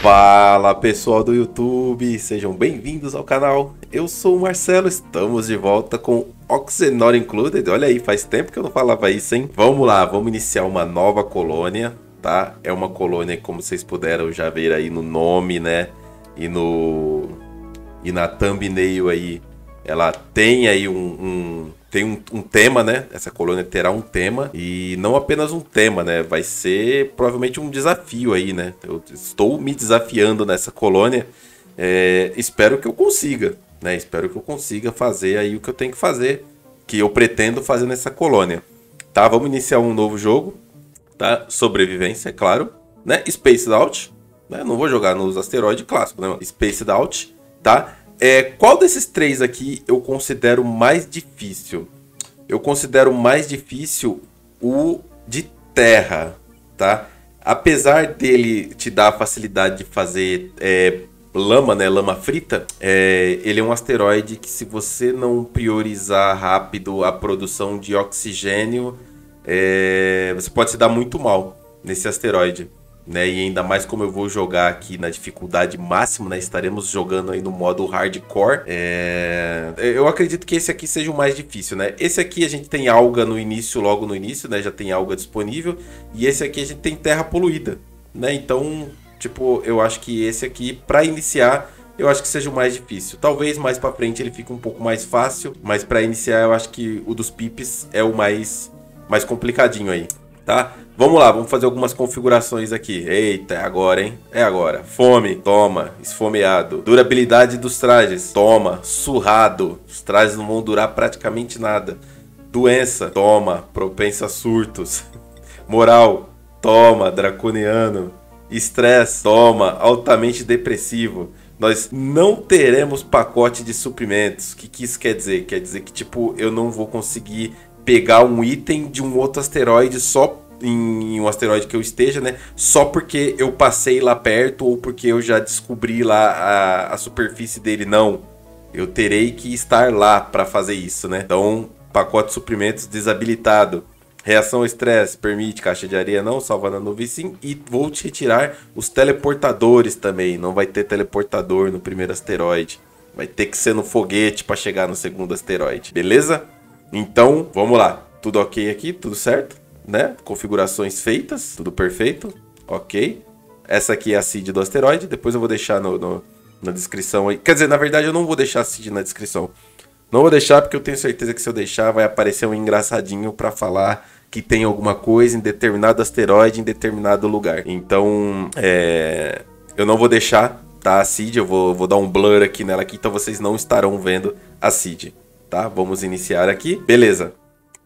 Fala pessoal do YouTube, sejam bem-vindos ao canal. Eu sou o Marcelo, estamos de volta com Oxenor Included. Olha aí, faz tempo que eu não falava isso, hein? Vamos lá, vamos iniciar uma nova colônia, tá? É uma colônia como vocês puderam já ver aí no nome, né? E no e na thumbnail aí ela tem aí um, um tem um, um, tema, né? Essa colônia terá um tema e não apenas um tema, né? Vai ser provavelmente um desafio aí, né? Eu estou me desafiando nessa colônia. É, espero que eu consiga, né? Espero que eu consiga fazer aí o que eu tenho que fazer, que eu pretendo fazer nessa colônia. Tá, vamos iniciar um novo jogo, tá? Sobrevivência, é claro, né? Space Out, né? Não vou jogar nos asteroides clássico, né? Space Out, tá? É, qual desses três aqui eu considero mais difícil? Eu considero mais difícil o de terra, tá? Apesar dele te dar a facilidade de fazer é, lama, né? Lama frita, é, ele é um asteroide que, se você não priorizar rápido a produção de oxigênio, é, você pode se dar muito mal nesse asteroide né? E ainda mais como eu vou jogar aqui na dificuldade máxima, né? Estaremos jogando aí no modo hardcore. É... Eu acredito que esse aqui seja o mais difícil, né? Esse aqui a gente tem alga no início, logo no início, né? Já tem alga disponível. E esse aqui a gente tem terra poluída, né? Então, tipo, eu acho que esse aqui, para iniciar, eu acho que seja o mais difícil. Talvez mais para frente ele fique um pouco mais fácil, mas para iniciar eu acho que o dos pips é o mais mais complicadinho aí, tá? Vamos lá, vamos fazer algumas configurações aqui. Eita, é agora, hein? É agora. Fome, toma. Esfomeado. Durabilidade dos trajes, toma. Surrado. Os trajes não vão durar praticamente nada. Doença, toma. Propensa a surtos. Moral, toma. Draconiano. Estresse, toma. Altamente depressivo nós não teremos pacote de suprimentos. O que, que, isso quer dizer? Quer dizer que, tipo, eu não vou conseguir pegar um item de um outro asteroide só em um asteroide que eu esteja, né? Só porque eu passei lá perto ou porque eu já descobri lá a, a superfície dele. Não. Eu terei que estar lá para fazer isso, né? Então, pacote de suprimentos desabilitado. Reação ao estresse permite caixa de areia não, salva na nuvem sim. E vou te retirar os teleportadores também. Não vai ter teleportador no primeiro asteroide. Vai ter que ser no foguete para chegar no segundo asteroide, beleza? Então, vamos lá. Tudo ok aqui? Tudo certo? né? Configurações feitas, tudo perfeito, ok. Essa aqui é a seed do asteroide, depois eu vou deixar no, no, na descrição aí. Quer dizer, na verdade eu não vou deixar a seed na descrição. Não vou deixar porque eu tenho certeza que se eu deixar vai aparecer um engraçadinho para falar que tem alguma coisa em determinado asteroide em determinado lugar. Então, é... eu não vou deixar, tá? A seed, eu vou, vou dar um blur aqui nela aqui, então vocês não estarão vendo a seed, tá? Vamos iniciar aqui. Beleza.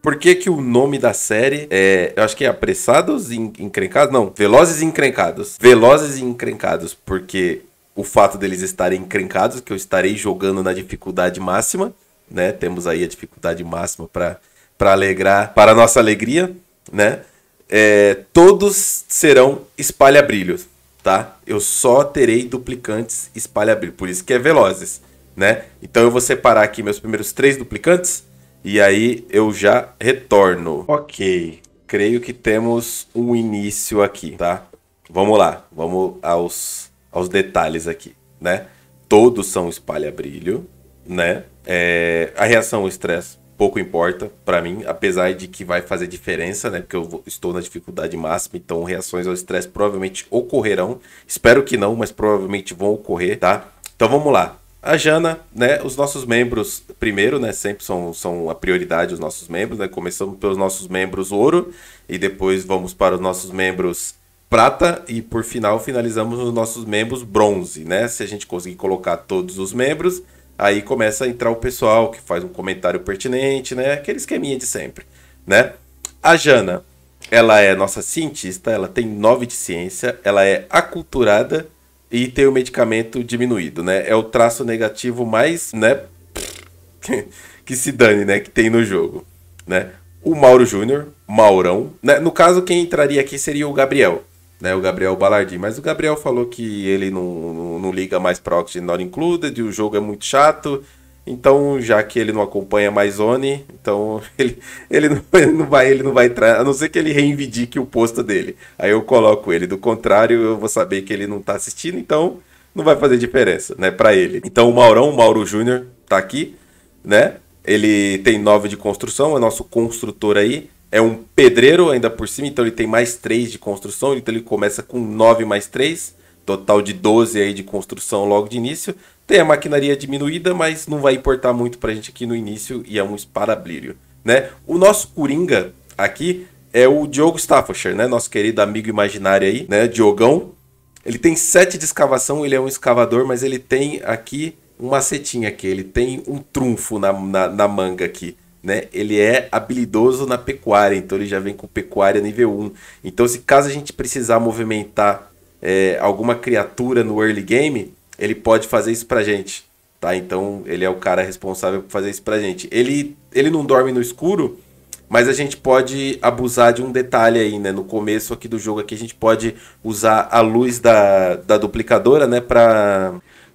Por que, que o nome da série é. Eu acho que é Apressados e Encrencados? Não, Velozes e Encrencados. Velozes e Encrencados, porque o fato deles estarem encrencados, que eu estarei jogando na dificuldade máxima, né? Temos aí a dificuldade máxima para para alegrar, para nossa alegria, né? É, todos serão espalha-brilhos, tá? Eu só terei duplicantes espalha brilhos por isso que é velozes, né? Então eu vou separar aqui meus primeiros três duplicantes e aí eu já retorno. Ok, creio que temos um início aqui, tá? Vamos lá, vamos aos, aos detalhes aqui, né? Todos são espalha-brilho, né? É, a reação ao estresse pouco importa para mim, apesar de que vai fazer diferença, né? Porque eu estou na dificuldade máxima, então reações ao estresse provavelmente ocorrerão. Espero que não, mas provavelmente vão ocorrer, tá? Então vamos lá. A Jana, né? Os nossos membros, primeiro, né? Sempre são, são a prioridade os nossos membros, né? Começamos pelos nossos membros ouro e depois vamos para os nossos membros prata e por final finalizamos os nossos membros bronze, né? Se a gente conseguir colocar todos os membros, aí começa a entrar o pessoal que faz um comentário pertinente, né? Aquele esqueminha de sempre, né? A Jana, ela é nossa cientista, ela tem nove de ciência, ela é aculturada e ter o medicamento diminuído, né? É o traço negativo mais, né? que se dane, né? Que tem no jogo, né? O Mauro Júnior, Maurão, né? No caso, quem entraria aqui seria o Gabriel, né? O Gabriel Balardim. Mas o Gabriel falou que ele não, não, não liga mais para Oxygen Not Included, o jogo é muito chato então, já que ele não acompanha mais Oni, então ele, ele, não, ele não vai, ele não vai entrar, a não ser que ele reivindique o posto dele. Aí eu coloco ele, do contrário, eu vou saber que ele não tá assistindo, então não vai fazer diferença, né, para ele. Então o Maurão, o Mauro Júnior, tá aqui, né? Ele tem 9 de construção, é nosso construtor aí. É um pedreiro ainda por cima, então ele tem mais 3 de construção, então ele começa com 9 mais 3 total de 12 aí de construção logo de início. Tem a maquinaria diminuída, mas não vai importar muito pra gente aqui no início e é um esparablírio, né? O nosso Coringa aqui é o Diogo Staffordshire, né? Nosso querido amigo imaginário aí, né? Diogão. Ele tem 7 de escavação, ele é um escavador, mas ele tem aqui um macetinho aqui, ele tem um trunfo na, na, na manga aqui. Né? Ele é habilidoso na pecuária, então ele já vem com pecuária nível 1. Então, se caso a gente precisar movimentar é, alguma criatura no early game, ele pode fazer isso pra gente. Tá? Então ele é o cara responsável por fazer isso pra gente. Ele, ele não dorme no escuro, mas a gente pode abusar de um detalhe aí, né? No começo aqui do jogo aqui, a gente pode usar a luz da, da duplicadora, né? Pra,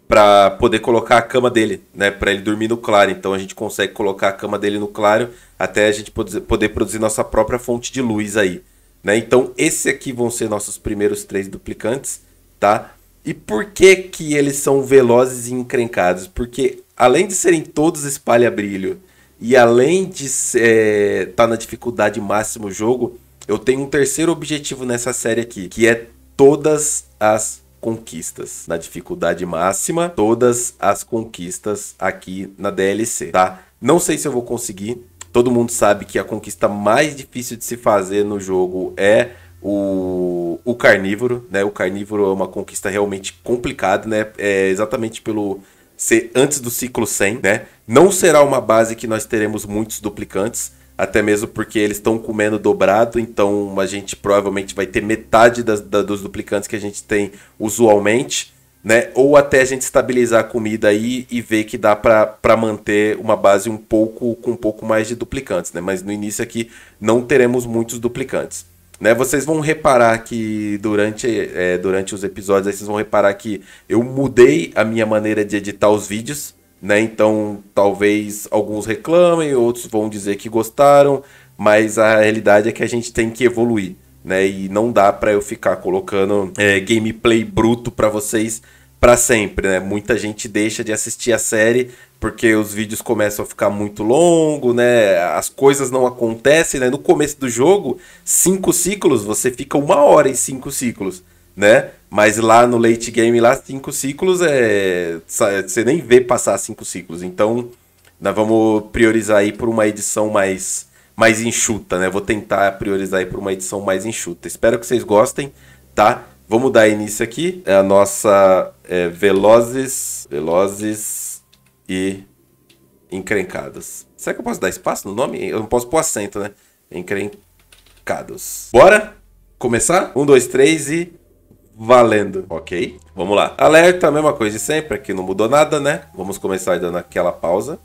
pra poder colocar a cama dele, né? Pra ele dormir no claro. Então a gente consegue colocar a cama dele no claro até a gente poder produzir nossa própria fonte de luz aí. Né? Então, esse aqui vão ser nossos primeiros três duplicantes, tá? E por que que eles são velozes e encrencados? Porque além de serem todos espalha-brilho e além de estar é, eh, tá na dificuldade máxima o jogo, eu tenho um terceiro objetivo nessa série aqui, que é todas as conquistas na dificuldade máxima, todas as conquistas aqui na DLC, tá? Não sei se eu vou conseguir, Todo mundo sabe que a conquista mais difícil de se fazer no jogo é o, o carnívoro, né? O carnívoro é uma conquista realmente complicada, né? É exatamente pelo ser antes do ciclo 100, né? Não será uma base que nós teremos muitos duplicantes, até mesmo porque eles estão comendo dobrado, então a gente provavelmente vai ter metade das, da, dos duplicantes que a gente tem usualmente né? Ou até a gente estabilizar a comida aí e ver que dá para manter uma base um pouco com um pouco mais de duplicantes, né? Mas no início aqui não teremos muitos duplicantes. Né, vocês vão reparar que durante, é, durante os episódios aí vocês vão reparar que eu mudei a minha maneira de editar os vídeos, né? Então talvez alguns reclamem, outros vão dizer que gostaram, mas a realidade é que a gente tem que evoluir né? E não dá para eu ficar colocando é, gameplay bruto para vocês para sempre, né? Muita gente deixa de assistir a série porque os vídeos começam a ficar muito longo, né? As coisas não acontecem, né? No começo do jogo, cinco ciclos, você fica uma hora em cinco ciclos, né? Mas lá no late game, lá cinco ciclos é você nem vê passar cinco ciclos. Então, nós vamos priorizar aí por uma edição mais mais enxuta, né? Vou tentar priorizar para uma edição mais enxuta. Espero que vocês gostem, tá? Vamos dar início aqui. É a nossa é, Velozes, Velozes e Encrencados. Será que eu posso dar espaço no nome? Eu não posso pôr acento, né? Encrencados. Bora? Começar? Um, dois, três e valendo. Ok? Vamos lá. Alerta, mesma coisa de sempre, aqui não mudou nada, né? Vamos começar dando aquela pausa,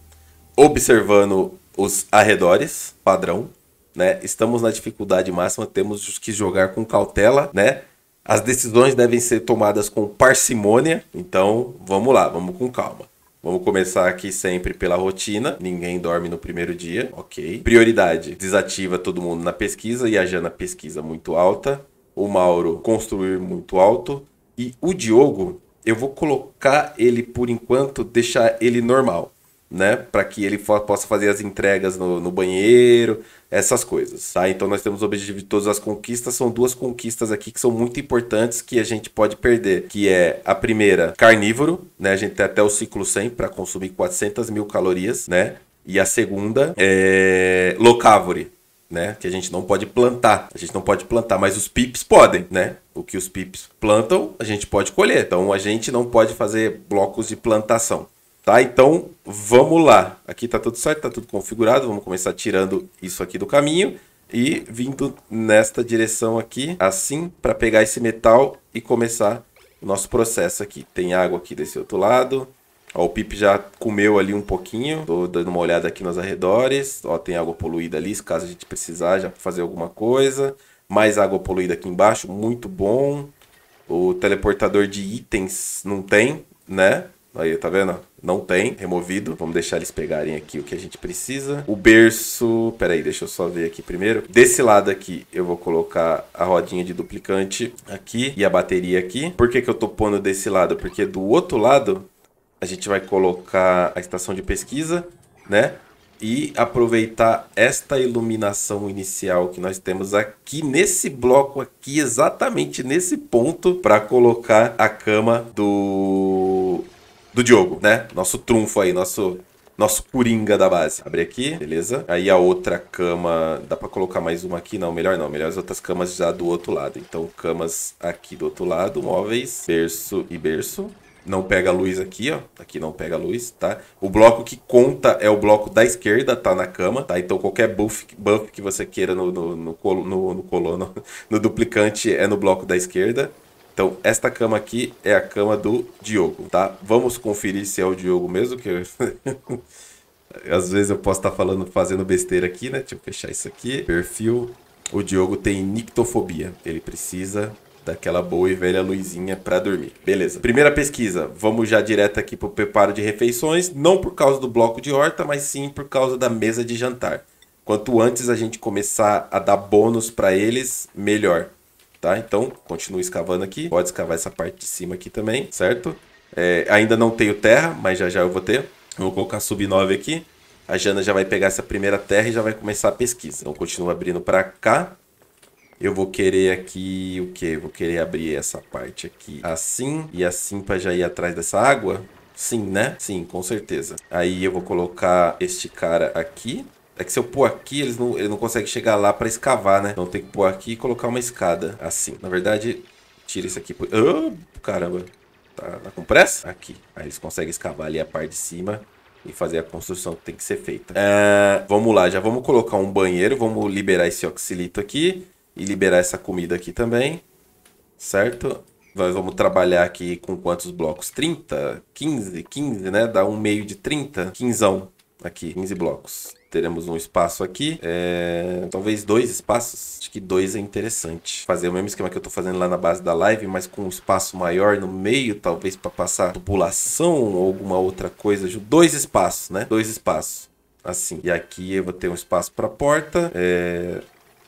observando os arredores, padrão, né? Estamos na dificuldade máxima, temos que jogar com cautela, né? As decisões devem ser tomadas com parcimônia, então vamos lá, vamos com calma. Vamos começar aqui sempre pela rotina. Ninguém dorme no primeiro dia, ok. Prioridade: desativa todo mundo na pesquisa e a Jana pesquisa muito alta. O Mauro construir muito alto. E o Diogo, eu vou colocar ele por enquanto, deixar ele normal né? Para que ele possa fazer as entregas no, no, banheiro, essas coisas, tá? Então nós temos o objetivo de todas as conquistas. São duas conquistas aqui que são muito importantes que a gente pode perder, que é a primeira, carnívoro, né? A gente tem até o ciclo 100 para consumir 400 mil calorias, né? E a segunda é locavore, né? Que a gente não pode plantar. A gente não pode plantar, mas os pips podem, né? O que os pips plantam, a gente pode colher. Então a gente não pode fazer blocos de plantação. Tá? Então, vamos lá. Aqui tá tudo certo, tá tudo configurado. Vamos começar tirando isso aqui do caminho e vindo nesta direção aqui, assim, para pegar esse metal e começar o nosso processo aqui. Tem água aqui desse outro lado. Ó, o Pip já comeu ali um pouquinho. Tô dando uma olhada aqui nos arredores. Ó, tem água poluída ali, caso a gente precisar já fazer alguma coisa. Mais água poluída aqui embaixo, muito bom. O teleportador de itens não tem, né? Aí, tá vendo? não tem, removido. Vamos deixar eles pegarem aqui o que a gente precisa. O berço, peraí, deixa eu só ver aqui primeiro. Desse lado aqui, eu vou colocar a rodinha de duplicante aqui e a bateria aqui. Por que que eu tô pondo desse lado? Porque do outro lado, a gente vai colocar a estação de pesquisa, né? E aproveitar esta iluminação inicial que nós temos aqui nesse bloco aqui, exatamente nesse ponto, para colocar a cama do do Diogo, né? Nosso trunfo aí, nosso nosso coringa da base. Abre aqui, beleza? Aí a outra cama, dá pra colocar mais uma aqui? Não, melhor não, melhor as outras camas já do outro lado. Então, camas aqui do outro lado, móveis, berço e berço. Não pega luz aqui, ó. Aqui não pega luz, tá? O bloco que conta é o bloco da esquerda, tá? Na cama, tá? Então qualquer buff, buff que você queira no, no, no, colo, no, no colono, no duplicante é no bloco da esquerda. Então, esta cama aqui é a cama do Diogo, tá? Vamos conferir se é o Diogo mesmo, que às vezes eu posso estar falando, fazendo besteira aqui, né? Deixa eu fechar isso aqui. Perfil. O Diogo tem nictofobia. Ele precisa daquela boa e velha luzinha para dormir. Beleza. Primeira pesquisa. Vamos já direto aqui para o preparo de refeições. Não por causa do bloco de horta, mas sim por causa da mesa de jantar. Quanto antes a gente começar a dar bônus para eles, melhor tá? Então, continua escavando aqui. Pode escavar essa parte de cima aqui também, certo? É, ainda não tenho terra, mas já já eu vou ter. Vou colocar sub-9 aqui. A Jana já vai pegar essa primeira terra e já vai começar a pesquisa. Então, continua abrindo para cá. Eu vou querer aqui, o que? Vou querer abrir essa parte aqui assim e assim para já ir atrás dessa água. Sim, né? Sim, com certeza. Aí eu vou colocar este cara aqui. É que se eu pôr aqui, eles não, ele não consegue chegar lá pra escavar, né? Então tem que pôr aqui e colocar uma escada. Assim. Na verdade, tira isso aqui. Oh, caramba. Tá, tá com pressa? Aqui. Aí eles conseguem escavar ali a parte de cima e fazer a construção que tem que ser feita. É, vamos lá, já vamos colocar um banheiro, vamos liberar esse oxilito aqui e liberar essa comida aqui também, certo? Nós vamos trabalhar aqui com quantos blocos? 30? 15? 15, né? Dá um meio de 30? Quinzão aqui, 15 blocos teremos um espaço aqui, é... talvez dois espaços, acho que dois é interessante. Fazer o mesmo esquema que eu tô fazendo lá na base da live, mas com um espaço maior no meio, talvez para passar população ou alguma outra coisa, dois espaços, né? Dois espaços, assim. E aqui eu vou ter um espaço para porta, é...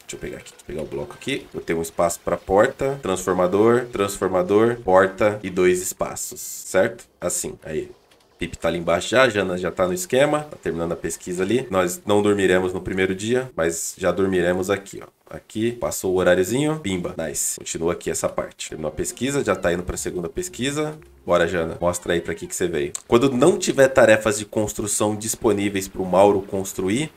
Deixa eu pegar aqui, pegar o bloco aqui. Vou ter um espaço para porta, transformador, transformador, porta e dois espaços, certo? Assim, aí. Pip tá ali embaixo já, Jana já tá no esquema, tá terminando a pesquisa ali. Nós não dormiremos no primeiro dia, mas já dormiremos aqui, ó. Aqui, passou o horáriozinho, bimba, nice. Continua aqui essa parte. Terminou a pesquisa, já está indo para a segunda pesquisa. Bora, Jana, mostra aí para que que você veio. Quando não tiver tarefas de construção disponíveis para o Mauro construir,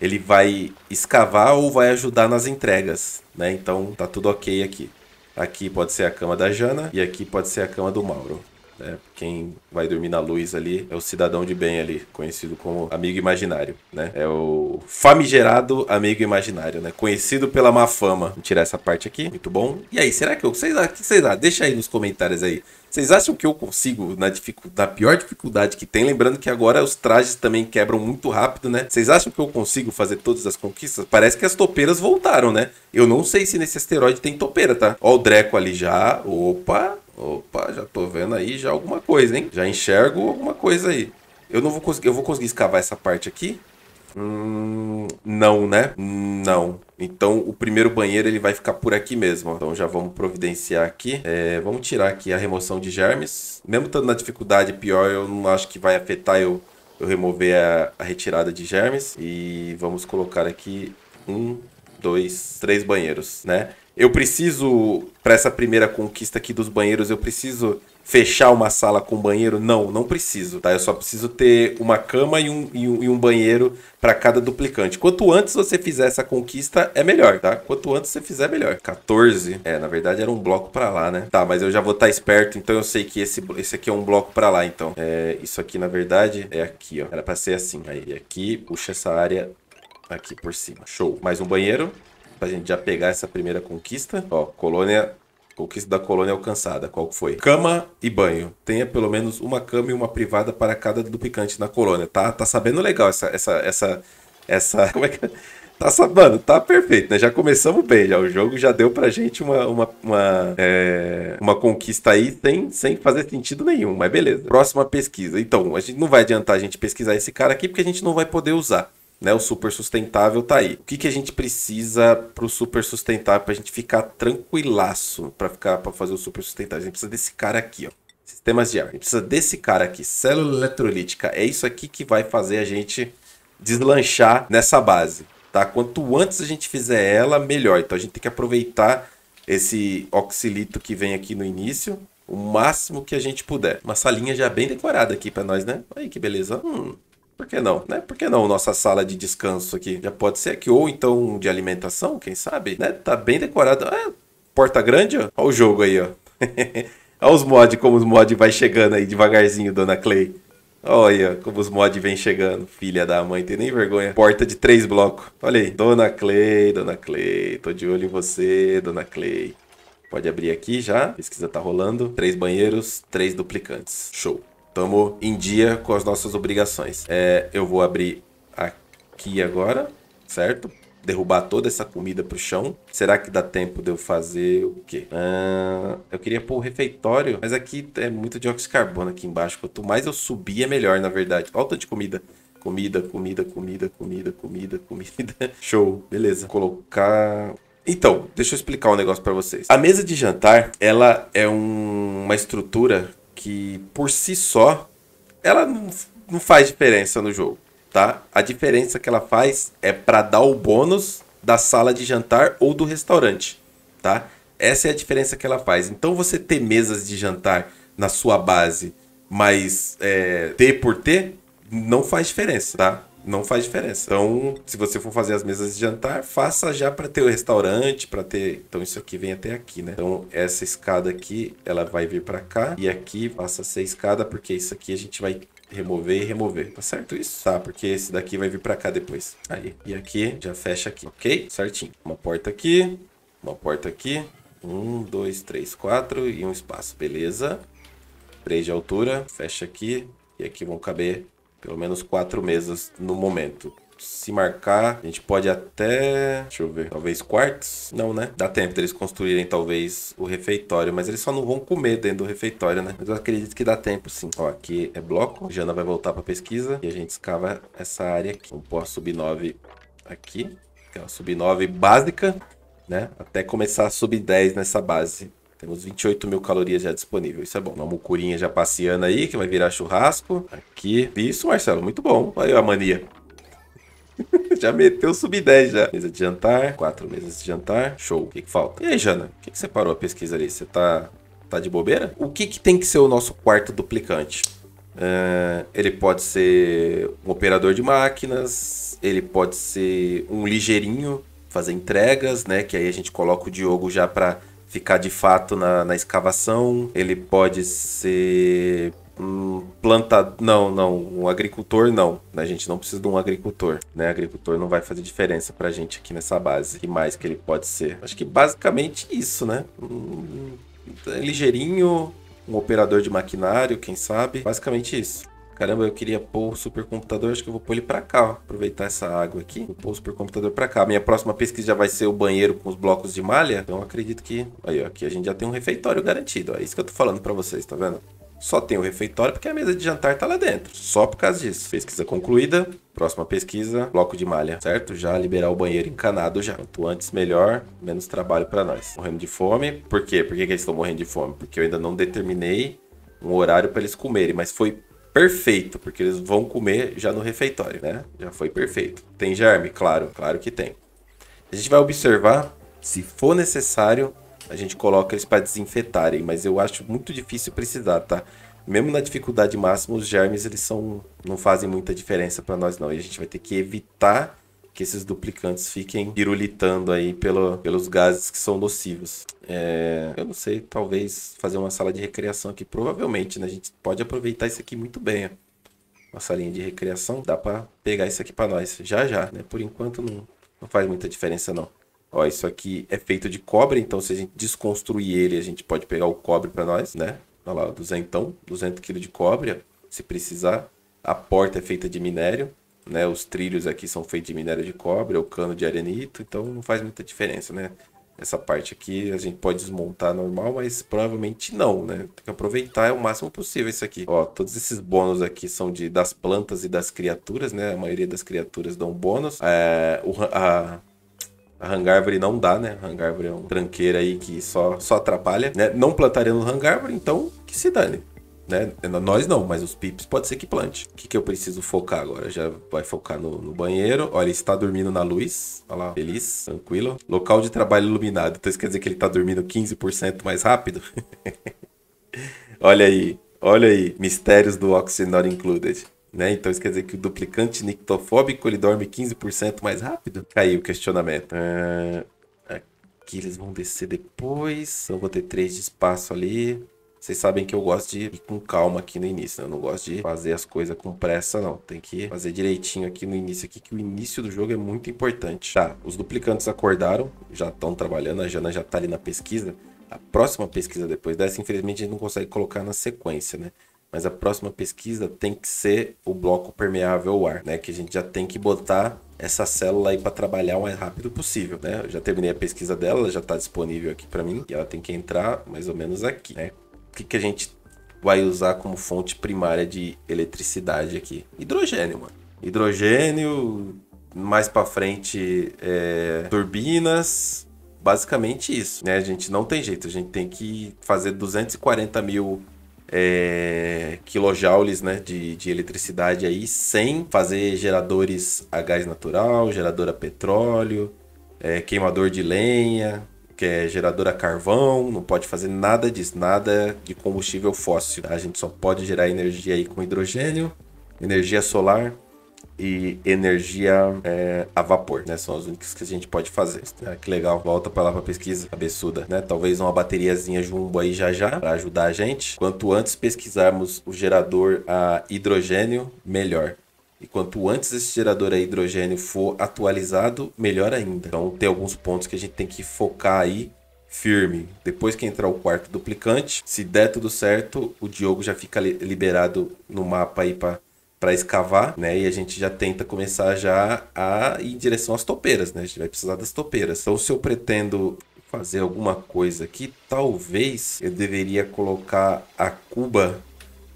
ele vai escavar ou vai ajudar nas entregas, né? Então tá tudo ok aqui. Aqui pode ser a cama da Jana e aqui pode ser a cama do Mauro é Quem vai dormir na luz ali é o cidadão de bem ali, conhecido como amigo imaginário, né? É o famigerado amigo imaginário, né? Conhecido pela má fama. Vou tirar essa parte aqui, muito bom. E aí, será que eu... Vocês, o que vocês acham? Deixa aí nos comentários aí. Vocês acham que eu consigo na, dificu... na pior dificuldade que tem? Lembrando que agora os trajes também quebram muito rápido, né? Vocês acham que eu consigo fazer todas as conquistas? Parece que as topeiras voltaram, né? Eu não sei se nesse asteroide tem topeira, tá? Ó o Dreco ali já. Opa! Opa, já tô vendo aí já alguma coisa, hein? Já enxergo alguma coisa aí. Eu não vou conseguir. Eu vou conseguir escavar essa parte aqui? Hum, não, né? Não. Então o primeiro banheiro ele vai ficar por aqui mesmo. Então já vamos providenciar aqui. É, vamos tirar aqui a remoção de germes. Mesmo estando na dificuldade pior, eu não acho que vai afetar eu, eu remover a, a retirada de germes. E vamos colocar aqui um, dois, três banheiros, né? eu preciso, para essa primeira conquista aqui dos banheiros, eu preciso fechar uma sala com banheiro? Não, não preciso, tá? Eu só preciso ter uma cama e um, e um, e um banheiro para cada duplicante. Quanto antes você fizer essa conquista, é melhor, tá? Quanto antes você fizer, é melhor. 14. É, na verdade era um bloco para lá, né? Tá, mas eu já vou estar tá esperto, então eu sei que esse, esse aqui é um bloco para lá, então. É, isso aqui, na verdade, é aqui, ó. Era pra ser assim. Aí, aqui, puxa essa área aqui por cima. Show. Mais um banheiro pra gente já pegar essa primeira conquista. Ó, colônia Conquista da colônia alcançada, qual que foi? Cama e banho. Tenha pelo menos uma cama e uma privada para cada duplicante na colônia. Tá, tá sabendo legal essa, essa, essa, essa. Como é que. É? Tá sabendo, tá perfeito, né? Já começamos bem, já. O jogo já deu pra gente uma, uma, uma, é, uma conquista aí sem, sem fazer sentido nenhum, mas beleza. Próxima pesquisa. Então, a gente não vai adiantar a gente pesquisar esse cara aqui porque a gente não vai poder usar né? O super sustentável tá aí. O que, que a gente precisa pro super sustentável pra gente ficar tranquilaço para ficar para fazer o super sustentável? A gente precisa desse cara aqui, ó. Sistemas de ar. A gente precisa desse cara aqui, célula eletrolítica. É isso aqui que vai fazer a gente deslanchar nessa base, tá? Quanto antes a gente fizer ela, melhor. Então a gente tem que aproveitar esse oxilito que vem aqui no início, o máximo que a gente puder. Uma salinha já bem decorada aqui para nós, né? Olha aí que beleza. Hum. Por que não, né? Por que não nossa sala de descanso aqui? Já pode ser aqui, ou então de alimentação, quem sabe? Né? Tá bem decorado. É, porta grande, ó. Olha o jogo aí, ó. Olha os mods, como os mods vai chegando aí devagarzinho, dona Clay. Olha como os mods vem chegando, filha da mãe, tem nem vergonha. Porta de três blocos. Olha aí, Dona Clay, Dona Clay, tô de olho em você, Dona Clay. Pode abrir aqui já, pesquisa tá rolando. Três banheiros, três duplicantes. Show. Estamos em dia com as nossas obrigações. É, eu vou abrir aqui agora, certo? derrubar toda essa comida pro chão. Será que dá tempo de eu fazer o quê? Ah, eu queria pôr o refeitório, mas aqui é muito dióxido de carbono aqui embaixo. Quanto mais eu subir, é melhor, na verdade. Falta de comida. Comida, comida, comida, comida, comida, comida. Show, beleza. Colocar... Então, deixa eu explicar um negócio para vocês. A mesa de jantar, ela é um... uma estrutura que por si só ela não, não faz diferença no jogo, tá? A diferença que ela faz é para dar o bônus da sala de jantar ou do restaurante, tá? Essa é a diferença que ela faz. Então você ter mesas de jantar na sua base, mas é, ter por ter, não faz diferença, tá? não faz diferença. Então, se você for fazer as mesas de jantar, faça já para ter o restaurante, para ter. Então, isso aqui vem até aqui, né? Então, essa escada aqui, ela vai vir para cá e aqui passa a ser escada, porque isso aqui a gente vai remover e remover. Tá certo isso? Tá, porque esse daqui vai vir para cá depois. Aí. E aqui já fecha aqui, ok? Certinho. Uma porta aqui, uma porta aqui. Um, dois, três, quatro e um espaço. Beleza. Três de altura. Fecha aqui. E aqui vão caber pelo menos quatro mesas no momento. Se marcar, a gente pode até. Deixa eu ver. Talvez quartos? Não, né? Dá tempo deles construírem, talvez, o refeitório. Mas eles só não vão comer dentro do refeitório, né? Mas eu acredito que dá tempo, sim. Ó, aqui é bloco. Jana vai voltar pra pesquisa. E a gente escava essa área aqui. Vamos pôr a sub-9 aqui. Que é uma sub-9 básica, né? Até começar a sub-10 nessa base temos 28 mil calorias já disponíveis. Isso é bom. Uma mucurinha já passeando aí, que vai virar churrasco. Aqui. Isso, Marcelo, muito bom. Olha aí a mania. já meteu sub-10 já. Mesa de jantar, quatro mesas de jantar. Show. O que, que falta? E aí, Jana? O que, que você parou a pesquisa ali? Você tá, tá de bobeira? O que, que tem que ser o nosso quarto duplicante? É, ele pode ser um operador de máquinas, ele pode ser um ligeirinho, fazer entregas, né? Que aí a gente coloca o Diogo já para ficar de fato na, na escavação, ele pode ser um plantador. Não, não. Um agricultor, não. A gente não precisa de um agricultor. Né? Agricultor não vai fazer diferença pra gente aqui nessa base. que mais que ele pode ser? Acho que basicamente isso, né? Um, ligeirinho, um operador de maquinário, quem sabe. Basicamente isso. Caramba, eu queria pôr o supercomputador, acho que eu vou pôr ele para cá. Ó. Aproveitar essa água aqui, vou pôr o supercomputador para cá. Minha próxima pesquisa já vai ser o banheiro com os blocos de malha. Então acredito que... Aí, ó, aqui a gente já tem um refeitório garantido. Ó. É isso que eu tô falando para vocês, tá vendo? Só tem o refeitório porque a mesa de jantar tá lá dentro. Só por causa disso. Pesquisa concluída. Próxima pesquisa, bloco de malha, certo? Já liberar o banheiro encanado já. Quanto antes, melhor. Menos trabalho para nós. Morrendo de fome. Por quê? Por que, que eles estão morrendo de fome? Porque eu ainda não determinei um horário para eles comerem. Mas foi perfeito, porque eles vão comer já no refeitório, né? Já foi perfeito. Tem germe? Claro, claro que tem. A gente vai observar, se for necessário, a gente coloca eles para desinfetarem, mas eu acho muito difícil precisar, tá? Mesmo na dificuldade máxima, os germes eles são não fazem muita diferença para nós não. E a gente vai ter que evitar que esses duplicantes fiquem pirulitando aí pelo, pelos gases que são nocivos. É, eu não sei, talvez fazer uma sala de recreação aqui, provavelmente, né? A gente pode aproveitar isso aqui muito bem, ó. Uma salinha de recreação, dá para pegar isso aqui para nós, já já, né? Por enquanto não, não faz muita diferença não. Ó, isso aqui é feito de cobre, então se a gente desconstruir ele, a gente pode pegar o cobre para nós, né? Olha lá, duzentão, 200 kg de cobre, se precisar. A porta é feita de minério né? Os trilhos aqui são feitos de minério de cobre é ou cano de arenito, então não faz muita diferença, né? Essa parte aqui a gente pode desmontar normal, mas provavelmente não, né? Tem que aproveitar é o máximo possível isso aqui. Ó, todos esses bônus aqui são de das plantas e das criaturas, né? A maioria das criaturas dão bônus. É, o, a, a hangárvore não dá, né? A hangárvore é um tranqueira aí que só, só atrapalha, né? Não plantaria no hangárvore, então que se dane. Né? Nós não, mas os pips pode ser que plante. O que, que eu preciso focar agora? Já vai focar no, no banheiro. Olha, ele está dormindo na luz. Olha lá, feliz, tranquilo. Local de trabalho iluminado. Então isso quer dizer que ele está dormindo 15% mais rápido? olha aí, olha aí. Mistérios do Oxygen Not Included. Né? Então isso quer dizer que o duplicante nictofóbico ele dorme 15% mais rápido? Caiu o questionamento. Ah, aqui eles vão descer depois. Então vou ter três de espaço ali. Vocês sabem que eu gosto de ir com calma aqui no início, né? Eu não gosto de fazer as coisas com pressa, não. Tem que fazer direitinho aqui no início, aqui, que o início do jogo é muito importante. Tá, os duplicantes acordaram, já estão trabalhando, a Jana já tá ali na pesquisa. A próxima pesquisa depois dessa, infelizmente, a gente não consegue colocar na sequência, né? Mas a próxima pesquisa tem que ser o bloco permeável ao ar, né? Que a gente já tem que botar essa célula aí para trabalhar o mais rápido possível, né? Eu já terminei a pesquisa dela, ela já está disponível aqui para mim e ela tem que entrar mais ou menos aqui, né? que, que a gente vai usar como fonte primária de eletricidade aqui? Hidrogênio, mano. Hidrogênio, mais para frente, é, turbinas, basicamente isso, né? A gente não tem jeito, a gente tem que fazer 240 mil é, quilojoules né, de, de eletricidade aí, sem fazer geradores a gás natural, gerador a petróleo, é, queimador de lenha, que é geradora carvão, não pode fazer nada disso, nada de combustível fóssil. A gente só pode gerar energia aí com hidrogênio, energia solar e energia é, a vapor, né? São as únicas que a gente pode fazer. Ah, que legal. Volta para lá para pesquisa, cabeçuda, né? Talvez uma bateriazinha jumbo aí já já para ajudar a gente. Quanto antes pesquisarmos o gerador a hidrogênio, melhor. E quanto antes esse gerador a hidrogênio for atualizado, melhor ainda. Então tem alguns pontos que a gente tem que focar aí firme. Depois que entrar o quarto duplicante, se der tudo certo, o Diogo já fica liberado no mapa aí para para escavar, né? E a gente já tenta começar já a ir em direção às topeiras, né? A gente vai precisar das topeiras. Então, se eu pretendo fazer alguma coisa aqui, talvez eu deveria colocar a cuba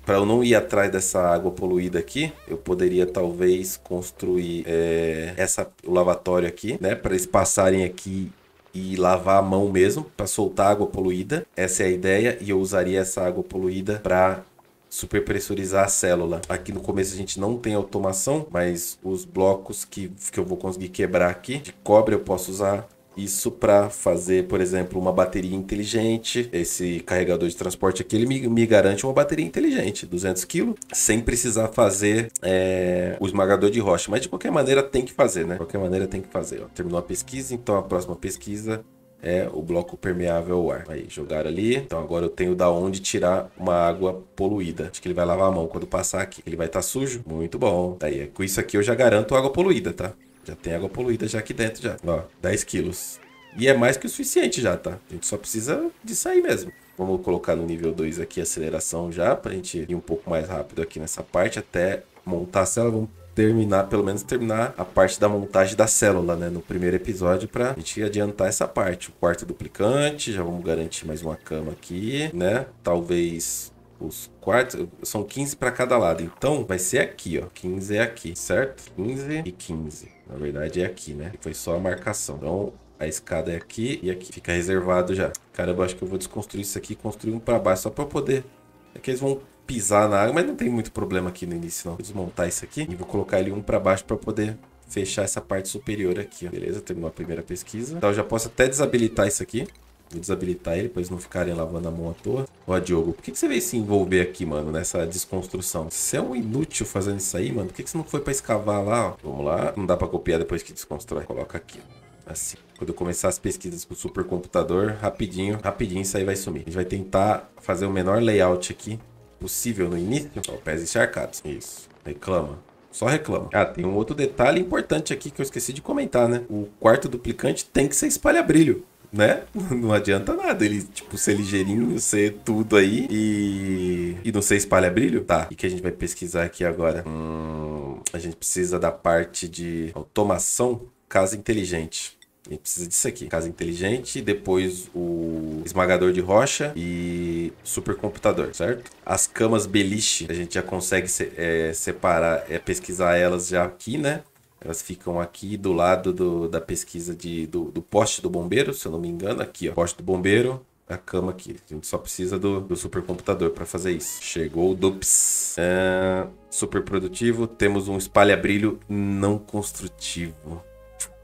para eu não ir atrás dessa água poluída aqui, eu poderia talvez construir é, essa o lavatório aqui, né? Para eles passarem aqui e lavar a mão mesmo para soltar água poluída. Essa é a ideia e eu usaria essa água poluída para superpressurizar a célula. Aqui no começo a gente não tem automação, mas os blocos que, que eu vou conseguir quebrar aqui de cobre eu posso usar isso para fazer, por exemplo, uma bateria inteligente. Esse carregador de transporte aqui, ele me, me garante uma bateria inteligente, 200 kg, sem precisar fazer é, o esmagador de rocha. Mas de qualquer maneira tem que fazer, né? De qualquer maneira tem que fazer. Ó. Terminou a pesquisa, então a próxima pesquisa é o bloco permeável ao ar. Aí, jogaram ali. Então agora eu tenho da onde tirar uma água poluída. Acho que ele vai lavar a mão quando passar aqui. Ele vai estar tá sujo? Muito bom. Aí, é, com isso aqui eu já garanto água poluída, tá? Já tem água poluída já aqui dentro, já. Ó, 10 quilos. E é mais que o suficiente já, tá? A gente só precisa disso aí mesmo. Vamos colocar no nível 2 aqui a aceleração já, pra gente ir um pouco mais rápido aqui nessa parte, até montar a célula. Vamos terminar, pelo menos terminar a parte da montagem da célula, né? No primeiro episódio, pra gente adiantar essa parte. O quarto duplicante, já vamos garantir mais uma cama aqui, né? Talvez os quartos são 15 para cada lado. Então, vai ser aqui, ó. 15 é aqui, certo? 15 e 15. Na verdade, é aqui, né? Foi só a marcação. Então, a escada é aqui e aqui. Fica reservado já. Caramba, acho que eu vou desconstruir isso aqui e construir um para baixo só para poder... É que eles vão pisar na água, mas não tem muito problema aqui no início, não. Vou desmontar isso aqui e vou colocar ele um para baixo para poder fechar essa parte superior aqui, ó. Beleza, terminou a primeira pesquisa. Então, eu já posso até desabilitar isso aqui. Vou desabilitar ele para eles não ficarem lavando a mão à toa. Ó, Diogo, por que, que você veio se envolver aqui, mano, nessa desconstrução? Você é um inútil fazendo isso aí, mano. Por que, que você não foi para escavar lá? Ó? Vamos lá. Não dá para copiar depois que desconstrói. Coloca aqui. Assim. Quando eu começar as pesquisas com o supercomputador, rapidinho, rapidinho isso aí vai sumir. A gente vai tentar fazer o menor layout aqui possível no início. Ó, pés encharcados. Isso. Reclama. Só reclama. Ah, tem um outro detalhe importante aqui que eu esqueci de comentar, né? O quarto duplicante tem que ser espalha-brilho né? Não adianta nada ele, tipo, ser ligeirinho, ser tudo aí e. E não ser espalha brilho? Tá. E que a gente vai pesquisar aqui agora? Hum, a gente precisa da parte de automação, casa inteligente. A gente precisa disso aqui. Casa inteligente, depois o esmagador de rocha e supercomputador, certo? As camas beliche, a gente já consegue se, é, separar, é, pesquisar elas já aqui, né? Elas ficam aqui do lado do, da pesquisa de, do, do, poste do bombeiro, se eu não me engano, aqui, ó. Poste do bombeiro, a cama aqui. A gente só precisa do, do supercomputador para fazer isso. Chegou o DUPS. É, super produtivo. Temos um espalha-brilho não construtivo.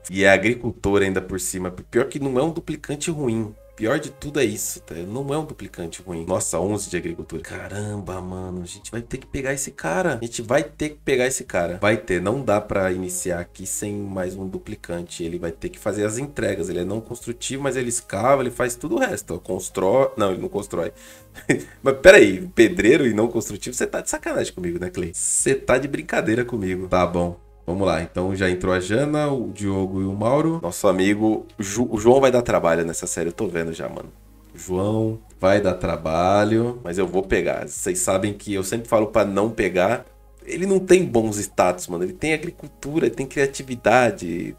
E é agricultor ainda por cima. Pior que não é um duplicante ruim pior de tudo é isso, tá? Não é um duplicante ruim. Nossa, 11 de agricultura. Caramba, mano. A gente vai ter que pegar esse cara. A gente vai ter que pegar esse cara. Vai ter. Não dá para iniciar aqui sem mais um duplicante. Ele vai ter que fazer as entregas. Ele é não construtivo, mas ele escava, ele faz tudo o resto. Constrói. Não, ele não constrói. mas peraí, pedreiro e não construtivo, você tá de sacanagem comigo, né, Clay? Você tá de brincadeira comigo. Tá bom. Vamos lá, então já entrou a Jana, o Diogo e o Mauro. Nosso amigo, Ju, o João vai dar trabalho nessa série, eu tô vendo já, mano. João vai dar trabalho, mas eu vou pegar. Vocês sabem que eu sempre falo para não pegar. Ele não tem bons status, mano. Ele tem agricultura, ele tem criatividade.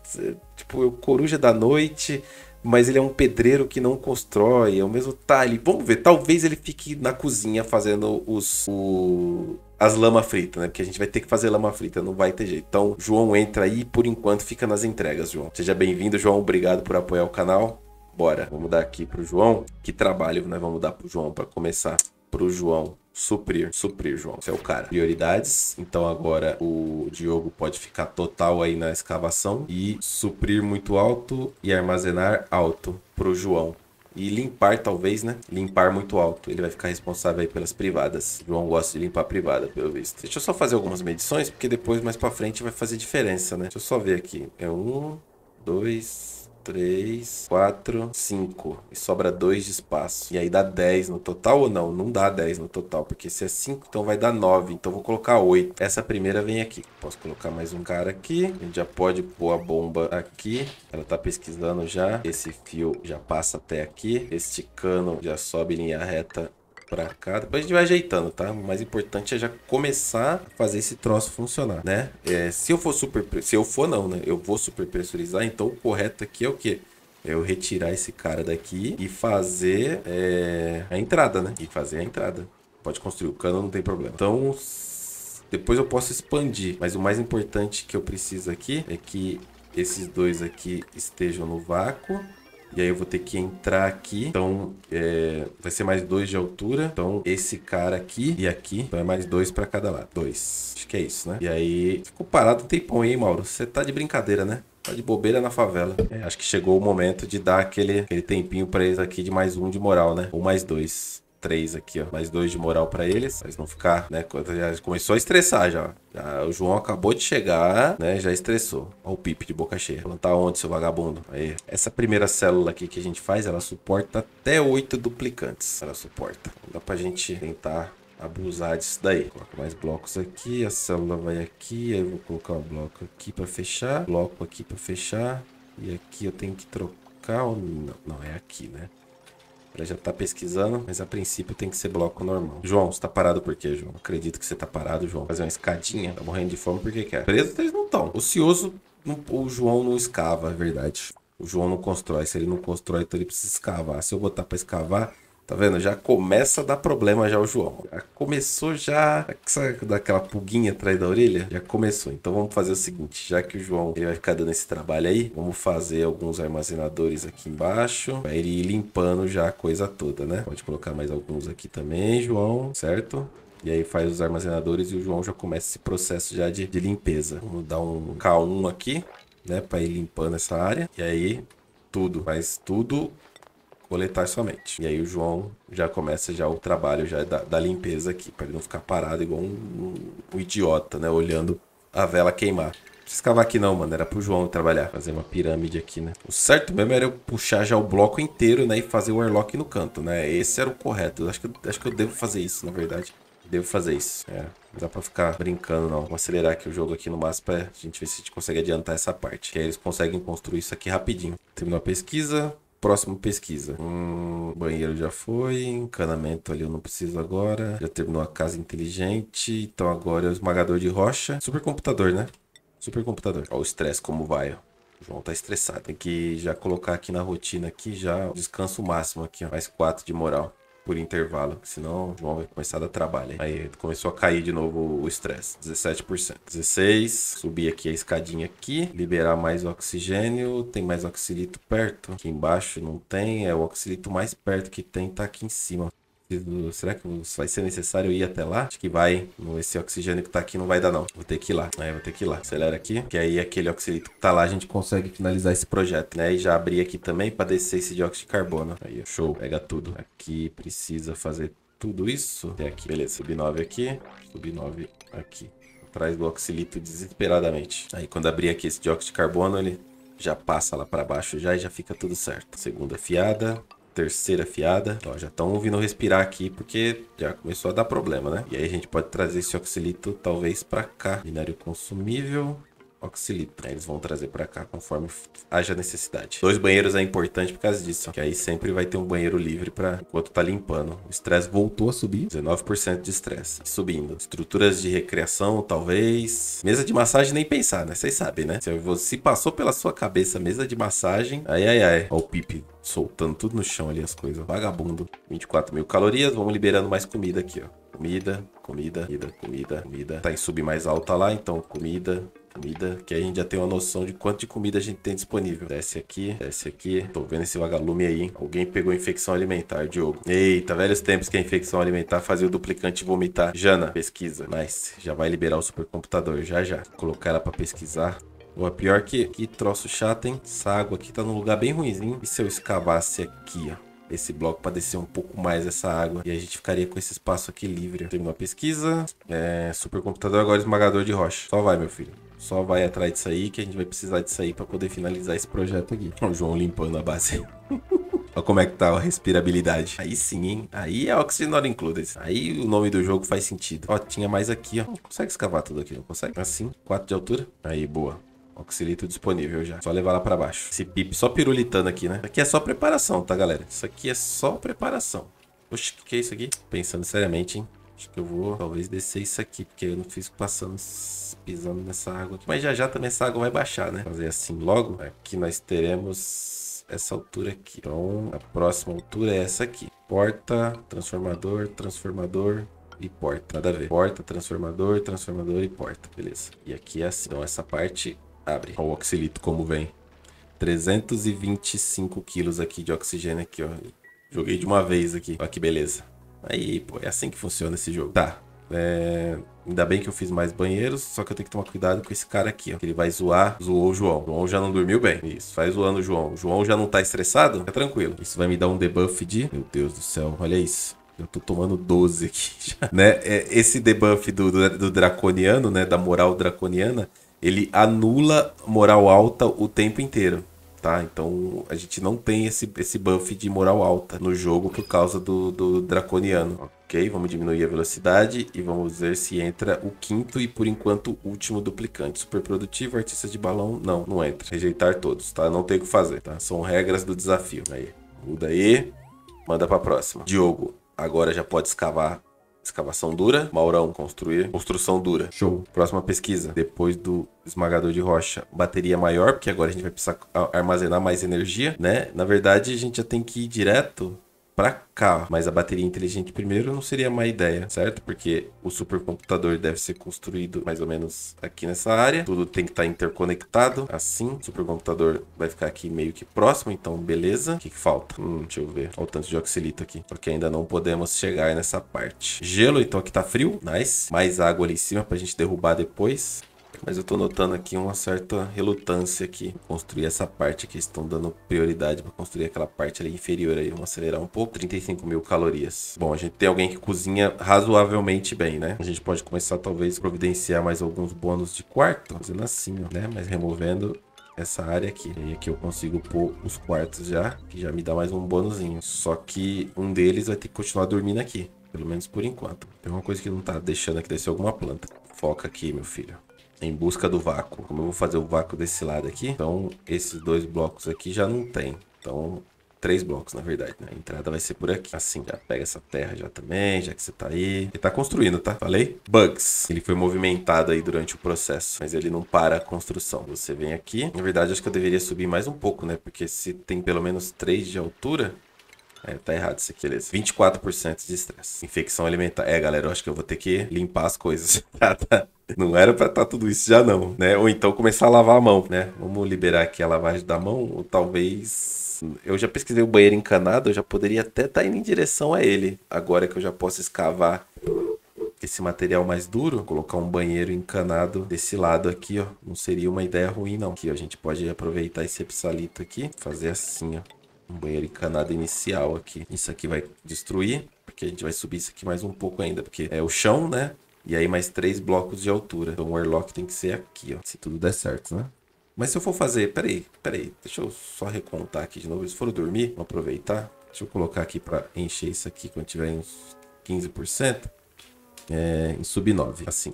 Tipo, o coruja da noite, mas ele é um pedreiro que não constrói, é o mesmo tá, vamos ver, talvez ele fique na cozinha fazendo os o, as lama frita, né? Porque a gente vai ter que fazer lama frita, não vai ter jeito. Então, João entra aí e por enquanto fica nas entregas, João. Seja bem-vindo, João, obrigado por apoiar o canal. Bora, vamos dar aqui pro João. Que trabalho né? vamos dar pro João para começar? Pro João suprir, suprir, João. Você é o cara. Prioridades. Então agora o Diogo pode ficar total aí na escavação e suprir muito alto e armazenar alto pro João. E limpar, talvez, né? Limpar muito alto. Ele vai ficar responsável aí pelas privadas. João gosta de limpar a privada, pelo visto. Deixa eu só fazer algumas medições, porque depois, mais pra frente, vai fazer diferença, né? Deixa eu só ver aqui. É um, dois, 3, 4, 5. E sobra 2 de espaço. E aí dá 10 no total ou não? Não dá 10 no total, porque se é 5, então vai dar 9. Então vou colocar 8. Essa primeira vem aqui. Posso colocar mais um cara aqui. A gente já pode pôr a bomba aqui. Ela tá pesquisando já. Esse fio já passa até aqui. Este cano já sobe em linha reta pra cá. Depois a gente vai ajeitando, tá? O mais importante é já começar a fazer esse troço funcionar, né? É, se eu for super... Se eu for, não, né? Eu vou super pressurizar, então o correto aqui é o quê? É eu retirar esse cara daqui e fazer é, a entrada, né? E fazer a entrada. Pode construir o cano, não tem problema. Então, depois eu posso expandir. Mas o mais importante que eu preciso aqui é que esses dois aqui estejam no vácuo. E aí eu vou ter que entrar aqui. Então, é, vai ser mais dois de altura. Então, esse cara aqui e aqui. Então, é mais dois pra cada lado. Dois. Acho que é isso, né? E aí, ficou parado um tempão aí, Mauro. Você tá de brincadeira, né? Tá de bobeira na favela. É, acho que chegou o momento de dar aquele, aquele tempinho pra eles aqui de mais um de moral, né? Ou mais dois três aqui, ó. Mais dois de moral para eles. Mas não ficar, né? Já começou a estressar já. já. O João acabou de chegar, né? Já estressou. Ó o Pipe de boca cheia. Plantar tá onde, seu vagabundo? Aí. Essa primeira célula aqui que a gente faz, ela suporta até oito duplicantes. Ela suporta. Dá pra gente tentar abusar disso daí. Coloca mais blocos aqui, a célula vai aqui, aí eu vou colocar um bloco aqui para fechar, bloco aqui para fechar, e aqui eu tenho que trocar ou não? Não, é aqui, né? Pra já estar tá pesquisando, mas a princípio tem que ser bloco normal. João, você tá parado por quê, João? Acredito que você tá parado, João. Fazer uma escadinha. Tá morrendo de fome porque quer. É? Preso eles não estão. Ocioso, não, o João não escava, é verdade. O João não constrói. Se ele não constrói, então ele precisa escavar. Se eu botar pra escavar, Tá vendo? Já começa a dar problema já o João. Já começou já. Sabe daquela pulguinha atrás da orelha? Já começou. Então vamos fazer o seguinte: já que o João ele vai ficar dando esse trabalho aí, vamos fazer alguns armazenadores aqui embaixo. Pra ele ir limpando já a coisa toda, né? Pode colocar mais alguns aqui também, João, certo? E aí faz os armazenadores e o João já começa esse processo já de, de limpeza. Vamos dar um K1 aqui, né? Pra ir limpando essa área. E aí, tudo. Faz tudo coletar somente. E aí o João já começa já o trabalho já da, da limpeza aqui, para ele não ficar parado igual um, um, idiota, né? Olhando a vela queimar precisa escavar aqui não, mano. Era pro João trabalhar. Fazer uma pirâmide aqui, né? O certo mesmo era eu puxar já o bloco inteiro, né? E fazer o airlock no canto, né? Esse era o correto. Acho que, acho que eu devo fazer isso, na verdade. Devo fazer isso. É, não dá pra ficar brincando, não. Vou acelerar aqui o jogo aqui no máximo pra gente ver se a gente consegue adiantar essa parte. Que aí eles conseguem construir isso aqui rapidinho. Terminou a pesquisa próximo pesquisa. Hum, banheiro já foi, encanamento ali eu não preciso agora. Já terminou a casa inteligente, então agora é o esmagador de rocha. Supercomputador, né? Supercomputador. Olha o estresse como vai, ó. O João tá estressado. Tem que já colocar aqui na rotina aqui já o descanso máximo aqui, ó. Mais quatro de moral por intervalo, senão o João vai começar a dar trabalho. Aí começou a cair de novo o estresse, 17%. 16, subir aqui a escadinha aqui, liberar mais oxigênio, tem mais oxilito perto? Aqui embaixo não tem, é o oxilito mais perto que tem, tá aqui em cima preciso. Será que vai ser necessário ir até lá? Acho que vai. Esse oxigênio que tá aqui não vai dar, não. Vou ter que ir lá. É, vou ter que ir lá. Acelera aqui. Que aí aquele oxilito que tá lá, a gente consegue finalizar esse projeto, né? E já abrir aqui também pra descer esse dióxido de carbono. Aí, show. Pega tudo. Aqui precisa fazer tudo isso. Até aqui. Beleza. Sub 9 aqui. Sub 9 aqui. Atrás do oxilito desesperadamente. Aí quando abrir aqui esse dióxido de carbono, ele já passa lá para baixo já e já fica tudo certo. Segunda fiada terceira fiada. Ó, já estão vindo respirar aqui porque já começou a dar problema, né? E aí a gente pode trazer esse oxilito talvez para cá. Minério consumível. Oxilitran. Eles vão trazer para cá conforme haja necessidade. Dois banheiros é importante por causa disso, que aí sempre vai ter um banheiro livre para enquanto tá limpando. O estresse voltou a subir, 19% de estresse, subindo. Estruturas de recreação, talvez. Mesa de massagem nem pensar, né? Vocês sabem, né? Se você passou pela sua cabeça mesa de massagem, ai ai ai. Ó o Pipe soltando tudo no chão ali as coisas. Vagabundo. 24 mil calorias, vamos liberando mais comida aqui, ó. Comida, comida, comida, comida, comida. Tá em sub mais alta lá, então comida, comida, que a gente já tem uma noção de quanto de comida a gente tem disponível. Desce aqui, desce aqui. Tô vendo esse vagalume aí. Alguém pegou infecção alimentar, Diogo. Eita, velhos tempos que a infecção alimentar fazia o duplicante vomitar. Jana, pesquisa. Nice. Já vai liberar o supercomputador, já já. Vou colocar ela pra pesquisar. Ou a pior que, que troço chato, hein? Essa água aqui tá num lugar bem ruimzinho. E se eu escavasse aqui, ó? esse bloco para descer um pouco mais essa água e a gente ficaria com esse espaço aqui livre. Terminou a pesquisa. É, supercomputador agora esmagador de rocha. Só vai, meu filho. Só vai atrás disso aí que a gente vai precisar disso aí para poder finalizar esse projeto aqui. O João limpando a base. Olha como é que tá a respirabilidade. Aí sim, hein? Aí é Oxygen Not Included. Aí o nome do jogo faz sentido. Ó, tinha mais aqui, ó. Não consegue escavar tudo aqui, não consegue? Assim, 4 de altura. Aí, boa. Oxilito disponível já. Só levar lá pra baixo. Esse pip só pirulitando aqui, né? aqui é só preparação, tá, galera? Isso aqui é só preparação. Oxe, o que, que é isso aqui? Pensando seriamente, hein? Acho que eu vou talvez descer isso aqui, porque eu não fiz passando, pisando nessa água. Mas já já também essa água vai baixar, né? Fazer assim logo. Aqui nós teremos essa altura aqui. Então a próxima altura é essa aqui. Porta, transformador, transformador, e porta. Nada a ver. Porta, transformador, transformador e porta. Beleza. E aqui é assim. Então essa parte abre. Olha o oxilito como vem. 325 quilos aqui de oxigênio aqui, ó. Joguei de uma vez aqui. Olha que beleza. Aí, pô, é assim que funciona esse jogo. Tá. É... Ainda bem que eu fiz mais banheiros, só que eu tenho que tomar cuidado com esse cara aqui, ó. Ele vai zoar, zoou o João. O João já não dormiu bem. Isso, vai zoando o João. O João já não tá estressado? Fica tranquilo. Isso vai me dar um debuff de... Meu Deus do céu, olha isso. Eu tô tomando 12 aqui já, né? É, esse debuff do, do, do draconiano, né? Da moral draconiana, ele anula moral alta o tempo inteiro tá? Então a gente não tem esse, esse buff de moral alta no jogo por causa do, do draconiano. Ok, vamos diminuir a velocidade e vamos ver se entra o quinto e por enquanto último duplicante. Super produtivo, artista de balão, não, não entra. Rejeitar todos, tá? Não tem o que fazer, tá? São regras do desafio. Aí, muda aí, manda pra próxima. Diogo, agora já pode escavar Escavação dura. Maurão, construir. Construção dura. Show. Próxima pesquisa. Depois do esmagador de rocha, bateria maior, porque agora a gente vai precisar armazenar mais energia, né? Na verdade, a gente já tem que ir direto para cá, mas a bateria inteligente primeiro não seria uma ideia, certo? Porque o supercomputador deve ser construído mais ou menos aqui nessa área, tudo tem que estar tá interconectado, assim, o supercomputador vai ficar aqui meio que próximo, então beleza. O que, que falta? Hum, deixa eu ver, olha o tanto de oxilito aqui, porque ainda não podemos chegar nessa parte. Gelo, então aqui tá frio, nice. Mais água ali em cima pra gente derrubar depois. Mas eu tô notando aqui uma certa relutância aqui. Construir essa parte aqui. Estão dando prioridade para construir aquela parte ali inferior aí. Vamos acelerar um pouco. 35 mil calorias. Bom, a gente tem alguém que cozinha razoavelmente bem, né? A gente pode começar talvez providenciar mais alguns bônus de quarto. Fazendo assim, né? Mas removendo essa área aqui. E aqui eu consigo pôr os quartos já, que já me dá mais um bônusinho. Só que um deles vai ter que continuar dormindo aqui. Pelo menos por enquanto. Tem uma coisa que não tá deixando aqui ser alguma planta. Foca aqui, meu filho em busca do vácuo. Como eu vou fazer o vácuo desse lado aqui, então esses dois blocos aqui já não tem. Então três blocos, na verdade, né? A entrada vai ser por aqui. Assim, já pega essa terra já também, já que você tá aí. Ele tá construindo, tá? Falei? Bugs. Ele foi movimentado aí durante o processo, mas ele não para a construção. Você vem aqui. Na verdade, acho que eu deveria subir mais um pouco, né? Porque se tem pelo menos três de altura, é, tá errado isso aqui, beleza. 24% de estresse. Infecção alimentar. É, galera, eu acho que eu vou ter que limpar as coisas. Tá- não era pra estar tá tudo isso já não, né? Ou então começar a lavar a mão, né? Vamos liberar aqui a lavagem da mão, ou talvez eu já pesquisei o banheiro encanado, eu já poderia até estar tá indo em direção a ele. Agora que eu já posso escavar esse material mais duro, colocar um banheiro encanado desse lado aqui, ó. Não seria uma ideia ruim, não. Aqui, ó, a gente pode aproveitar esse epsalito aqui, fazer assim, ó um banheiro encanado inicial aqui. Isso aqui vai destruir, porque a gente vai subir isso aqui mais um pouco ainda, porque é o chão, né? E aí mais três blocos de altura. Então o airlock tem que ser aqui, ó. Se tudo der certo, né? Mas se eu for fazer... Peraí, peraí. Deixa eu só recontar aqui de novo. Se for dormir, vou aproveitar. Deixa eu colocar aqui para encher isso aqui quando tiver uns 15%. É, em sub 9, assim.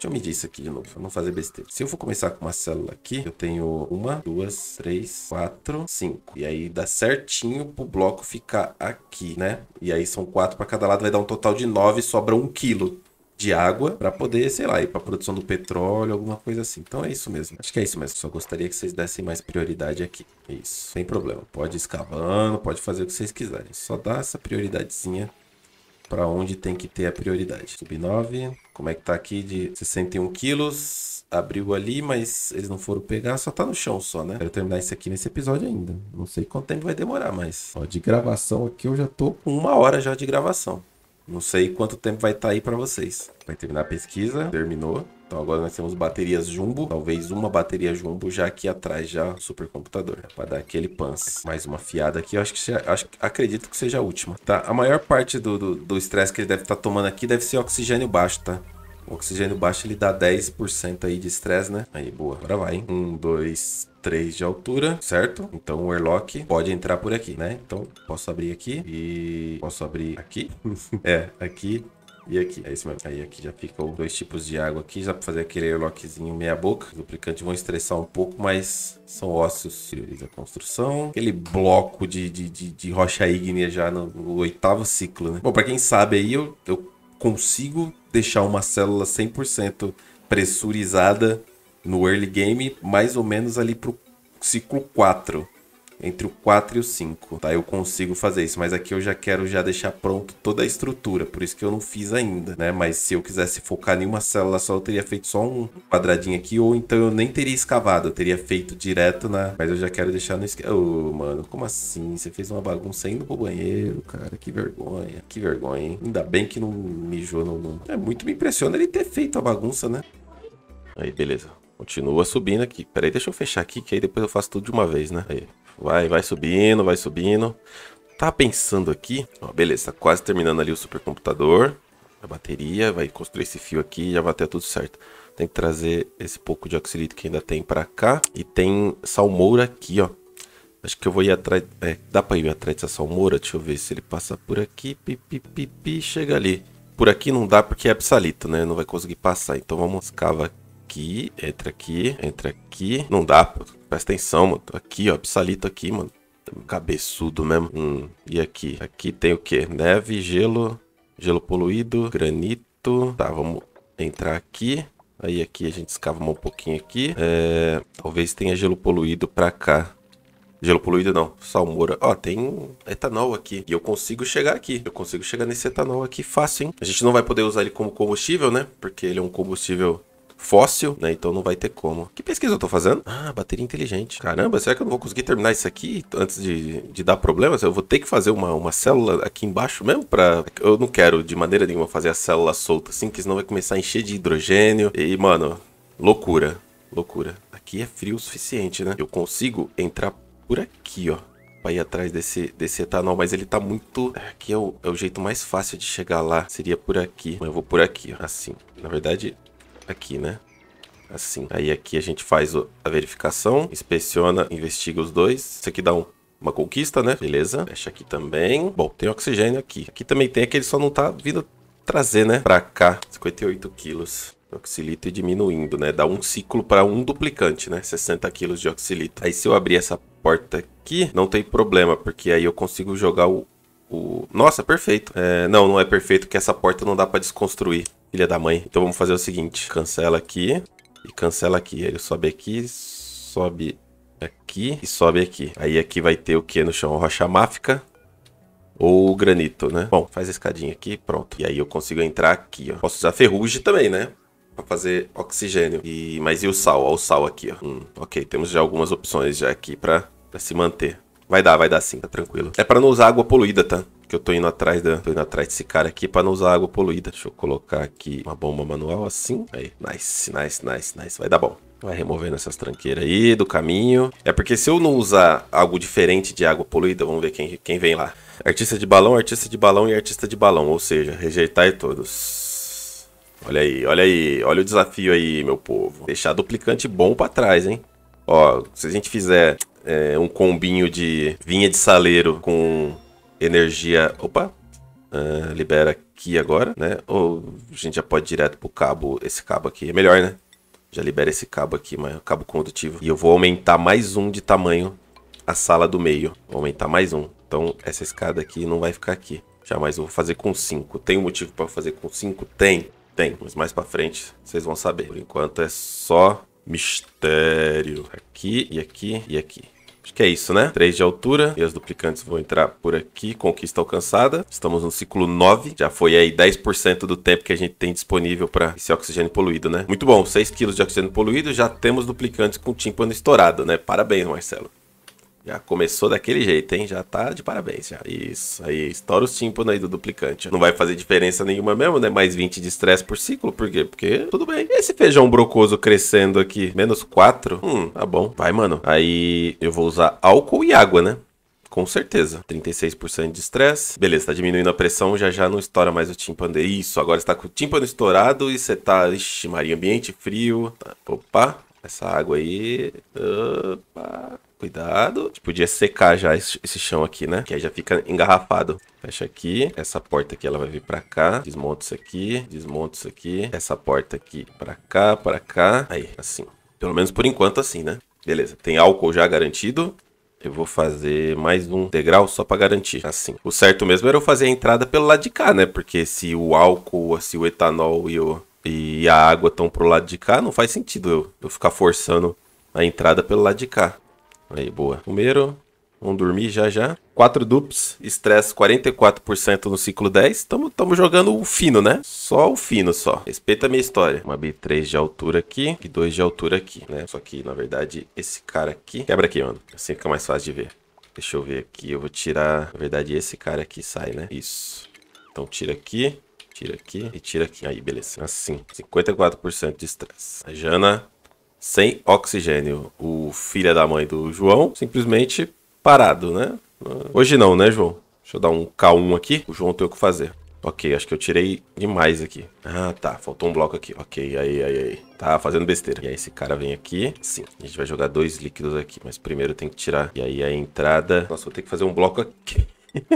Deixa eu medir isso aqui de novo, pra não fazer besteira. Se eu for começar com uma célula aqui, eu tenho uma, duas, três, quatro, cinco. E aí dá certinho pro bloco ficar aqui, né? E aí são quatro para cada lado, vai dar um total de nove, sobra um quilo de água para poder, sei lá, ir para produção do petróleo, alguma coisa assim. Então é isso mesmo. Acho que é isso mesmo. Só gostaria que vocês dessem mais prioridade aqui. Isso, sem problema. Pode ir escavando, pode fazer o que vocês quiserem. Só dá essa prioridadezinha para onde tem que ter a prioridade. Sub-9, como é que tá aqui de 61 quilos, abriu ali, mas eles não foram pegar, só tá no chão só, né? Quero terminar isso aqui nesse episódio ainda. Não sei quanto tempo vai demorar, mas ó, de gravação aqui eu já tô com uma hora já de gravação. Não sei quanto tempo vai estar tá aí para vocês. Vai terminar a pesquisa, terminou. Então agora nós temos baterias jumbo, talvez uma bateria jumbo já aqui atrás já supercomputador, é para dar aquele pans. Mais uma fiada aqui, eu acho que já, acho, acredito que seja a última, tá? A maior parte do estresse que ele deve estar tá tomando aqui deve ser oxigênio baixo, tá? O oxigênio baixo ele dá 10% aí de estresse, né? Aí, boa. Agora vai, hein? Um, dois, 3 de altura, certo? Então o airlock pode entrar por aqui, né? Então posso abrir aqui e posso abrir aqui. é, aqui e aqui. É mesmo. Aí aqui já ficam dois tipos de água aqui. Já para fazer aquele airlockzinho meia boca. Os duplicantes vão estressar um pouco, mas são ósseos. Prioriza a construção. Aquele bloco de, de, de, de rocha ígnea já no, no, oitavo ciclo, né? Bom, para quem sabe aí, eu, eu consigo deixar uma célula 100% pressurizada no early game, mais ou menos ali pro ciclo 4 entre o 4 e o 5, tá? Eu consigo fazer isso, mas aqui eu já quero já deixar pronto toda a estrutura, por isso que eu não fiz ainda, né? Mas se eu quisesse focar em uma célula só, eu teria feito só um quadradinho aqui, ou então eu nem teria escavado, eu teria feito direto na... Mas eu já quero deixar no... Ô, oh, mano, como assim? Você fez uma bagunça indo pro banheiro, cara, que vergonha, que vergonha, hein? Ainda bem que não mijou no... no... É muito me impressiona ele ter feito a bagunça, né? Aí, beleza. Continua subindo aqui. Peraí, deixa eu fechar aqui, que aí depois eu faço tudo de uma vez, né? Aí. Vai, vai subindo, vai subindo. Tá pensando aqui. Ó, beleza, quase terminando ali o supercomputador. A bateria, vai construir esse fio aqui já vai ter tudo certo. Tem que trazer esse pouco de oxirito que ainda tem pra cá. E tem salmoura aqui, ó. Acho que eu vou ir atrás... É, dá pra ir atrás dessa salmoura? Deixa eu ver se ele passa por aqui. Pi, pi, pi, pi, chega ali. Por aqui não dá porque é psalito, né? Não vai conseguir passar. Então vamos cavar aqui. Entra aqui. Entra aqui. Não dá, pô Presta atenção, mano. Aqui, ó. Psalito aqui, mano. Tá cabeçudo mesmo. Hum, e aqui? Aqui tem o quê? Neve, gelo, gelo poluído, granito. Tá, vamos entrar aqui. Aí aqui a gente escava um pouquinho aqui. É, talvez tenha gelo poluído pra cá. Gelo poluído não, salmoura. Ó, tem etanol aqui. E eu consigo chegar aqui. Eu consigo chegar nesse etanol aqui fácil, hein? A gente não vai poder usar ele como combustível, né? Porque ele é um combustível fóssil, né? Então não vai ter como. Que pesquisa eu tô fazendo? Ah, bateria inteligente. Caramba, será que eu não vou conseguir terminar isso aqui antes de, de dar problemas? Eu vou ter que fazer uma, uma célula aqui embaixo mesmo pra... Eu não quero de maneira nenhuma fazer a célula solta assim, que senão vai começar a encher de hidrogênio. E, mano, loucura. Loucura. Aqui é frio o suficiente, né? Eu consigo entrar por aqui, ó para ir atrás desse, desse etanol, mas ele tá muito... Aqui é o, é o jeito mais fácil de chegar lá, seria por aqui. Eu vou por aqui, ó. assim. Na verdade, aqui, né? Assim. Aí aqui a gente faz a verificação, inspeciona, investiga os dois. Isso aqui dá um uma conquista, né? Beleza. Fecha aqui também. Bom, tem oxigênio aqui. Aqui também tem, aquele só não tá vindo trazer, né? Pra cá. 58 quilos. Oxilito e diminuindo, né? Dá um ciclo para um duplicante, né? 60 quilos de oxilito. Aí se eu abrir essa porta aqui, não tem problema, porque aí eu consigo jogar o... o... Nossa, perfeito. É, não, não é perfeito, porque essa porta não dá para desconstruir. Filha da mãe. Então vamos fazer o seguinte. Cancela aqui e cancela aqui. Ele sobe aqui, sobe aqui e sobe aqui. Aí aqui vai ter o que no chão? Rocha máfica ou granito, né? Bom, faz a escadinha aqui pronto. E aí eu consigo entrar aqui, ó. Posso usar ferrugem também, né? Pra fazer oxigênio. E... Mas e o sal? Ó, o sal aqui, ó. Hum, ok, temos já algumas opções já aqui pra, pra se manter. Vai dar, vai dar sim, tá tranquilo. É pra não usar água poluída, tá? que eu tô indo atrás da, tô indo atrás desse cara aqui para não usar água poluída. Deixa eu colocar aqui uma bomba manual assim. Aí, nice, nice, nice, nice. Vai dar bom. Vai removendo essas tranqueiras aí do caminho. É porque se eu não usar algo diferente de água poluída, vamos ver quem, quem vem lá. Artista de balão, artista de balão e artista de balão. Ou seja, rejeitar é todos. Olha aí, olha aí. Olha o desafio aí, meu povo. Deixar duplicante bom para trás, hein? Ó, se a gente fizer é, um combinho de vinha de saleiro com energia. Opa! Uh, libera aqui agora, né? Ou a gente já pode ir direto pro cabo, esse cabo aqui. É melhor, né? Já libera esse cabo aqui, mas o cabo condutivo. E eu vou aumentar mais um de tamanho a sala do meio. Vou aumentar mais um. Então, essa escada aqui não vai ficar aqui. Jamais vou fazer com cinco. Tem um motivo para fazer com cinco? Tem. Tem. Mas mais para frente vocês vão saber. Por enquanto é só mistério. Aqui e aqui e aqui. Acho que é isso, né? 3 de altura. E as duplicantes vão entrar por aqui. Conquista alcançada. Estamos no ciclo 9. Já foi aí 10% do tempo que a gente tem disponível para esse oxigênio poluído, né? Muito bom. 6 kg de oxigênio poluído. Já temos duplicantes com tímpano estourado, né? Parabéns, Marcelo. Já começou daquele jeito, hein? Já tá de parabéns, já. Isso, aí estoura os tímpanos aí do duplicante. Não vai fazer diferença nenhuma mesmo, né? Mais 20 de estresse por ciclo, por quê? Porque tudo bem. Esse feijão brocoso crescendo aqui, menos 4, hum, tá bom. Vai, mano. Aí eu vou usar álcool e água, né? Com certeza. 36% de estresse. Beleza, tá diminuindo a pressão, já já não estoura mais o tímpano. É isso, agora está com o tímpano estourado e você tá. Ixi, marinho ambiente frio. Tá. Opa, essa água aí. Opa. Cuidado. Tipo, podia secar já esse chão aqui, né? Que aí já fica engarrafado. Fecha aqui. Essa porta aqui, ela vai vir pra cá. Desmonta isso aqui. Desmonta isso aqui. Essa porta aqui pra cá, pra cá. Aí, assim. Pelo menos por enquanto assim, né? Beleza. Tem álcool já garantido. Eu vou fazer mais um degrau só para garantir. Assim. O certo mesmo era eu fazer a entrada pelo lado de cá, né? Porque se o álcool, se o etanol e, o, e a água estão pro lado de cá, não faz sentido eu, eu ficar forçando a entrada pelo lado de cá. Aí, boa. Primeiro, vamos dormir já já. 4 dupes, estresse 44% no ciclo 10. Tamo, tamo jogando o fino, né? Só o fino, só. Respeita a minha história. Uma B3 de altura aqui e 2 de altura aqui, né? Só que, na verdade, esse cara aqui... Quebra aqui, mano. Assim fica mais fácil de ver. Deixa eu ver aqui. Eu vou tirar... Na verdade, esse cara aqui sai, né? Isso. Então, tira aqui. Tira aqui e tira aqui. Aí, beleza. Assim. 54% de estresse. A Jana sem oxigênio. O filho da mãe do João simplesmente parado, né? Hoje não, né, João? Deixa eu dar um K1 aqui. O João tem o que fazer. Ok, acho que eu tirei demais aqui. Ah, tá. Faltou um bloco aqui. Ok, aí, aí, aí. Tá fazendo besteira. E aí esse cara vem aqui. Sim, a gente vai jogar dois líquidos aqui. Mas primeiro tem que tirar. E aí a entrada... Nossa, vou ter que fazer um bloco aqui.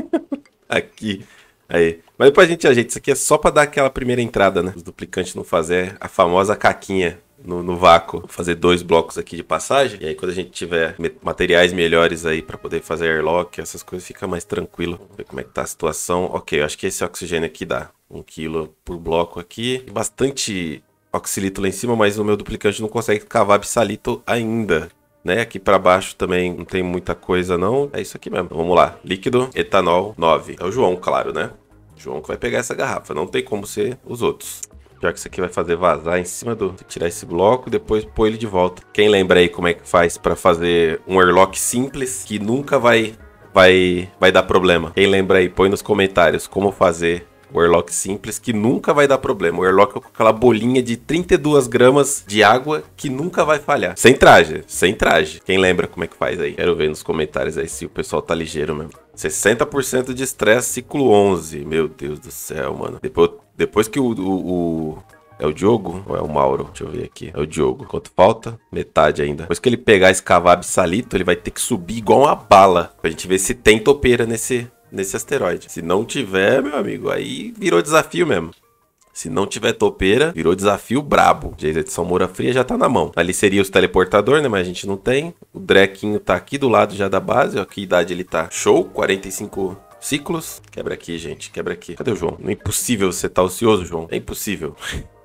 aqui. Aí. Mas depois a gente ajeita. Isso aqui é só pra dar aquela primeira entrada, né? Os duplicantes não fazer a famosa caquinha no, no vácuo, fazer dois blocos aqui de passagem. E aí, quando a gente tiver materiais melhores aí para poder fazer airlock, essas coisas, fica mais tranquilo. Vamos ver como é que tá a situação. Ok, eu acho que esse oxigênio aqui dá um quilo por bloco aqui. Bastante oxilito lá em cima, mas o meu duplicante não consegue cavar absalito ainda. Né? Aqui para baixo também não tem muita coisa não. É isso aqui mesmo. vamos lá. Líquido, etanol 9. É o João, claro, né? João que vai pegar essa garrafa. Não tem como ser os outros. Pior que isso aqui vai fazer vazar em cima do... Tirar esse bloco, depois pôr ele de volta. Quem lembra aí como é que faz para fazer um airlock simples, que nunca vai... Vai, vai dar problema. Quem lembra aí, põe nos comentários como fazer o airlock simples que nunca vai dar problema. O airlock é com aquela bolinha de 32 gramas de água que nunca vai falhar. Sem traje, sem traje. Quem lembra como é que faz aí? Quero ver nos comentários aí se o pessoal tá ligeiro mesmo. 60% de estresse ciclo 11. Meu Deus do céu, mano. Depois, depois que o, o, o... É o Diogo ou é o Mauro? Deixa eu ver aqui. É o Diogo. Quanto falta? Metade ainda. Depois que ele pegar esse cavab salito, ele vai ter que subir igual uma bala. Pra gente ver se tem topeira nesse, nesse asteroide. Se não tiver, meu amigo, aí virou desafio mesmo. Se não tiver topeira, virou desafio brabo. Jason de Salmoura Fria já tá na mão. Ali seria os teleportador, né? Mas a gente não tem. O Drequinho tá aqui do lado já da base. Ó, que idade ele tá? Show, 45 ciclos. Quebra aqui, gente. Quebra aqui. Cadê o João? Não é impossível você tá ocioso, João. É impossível.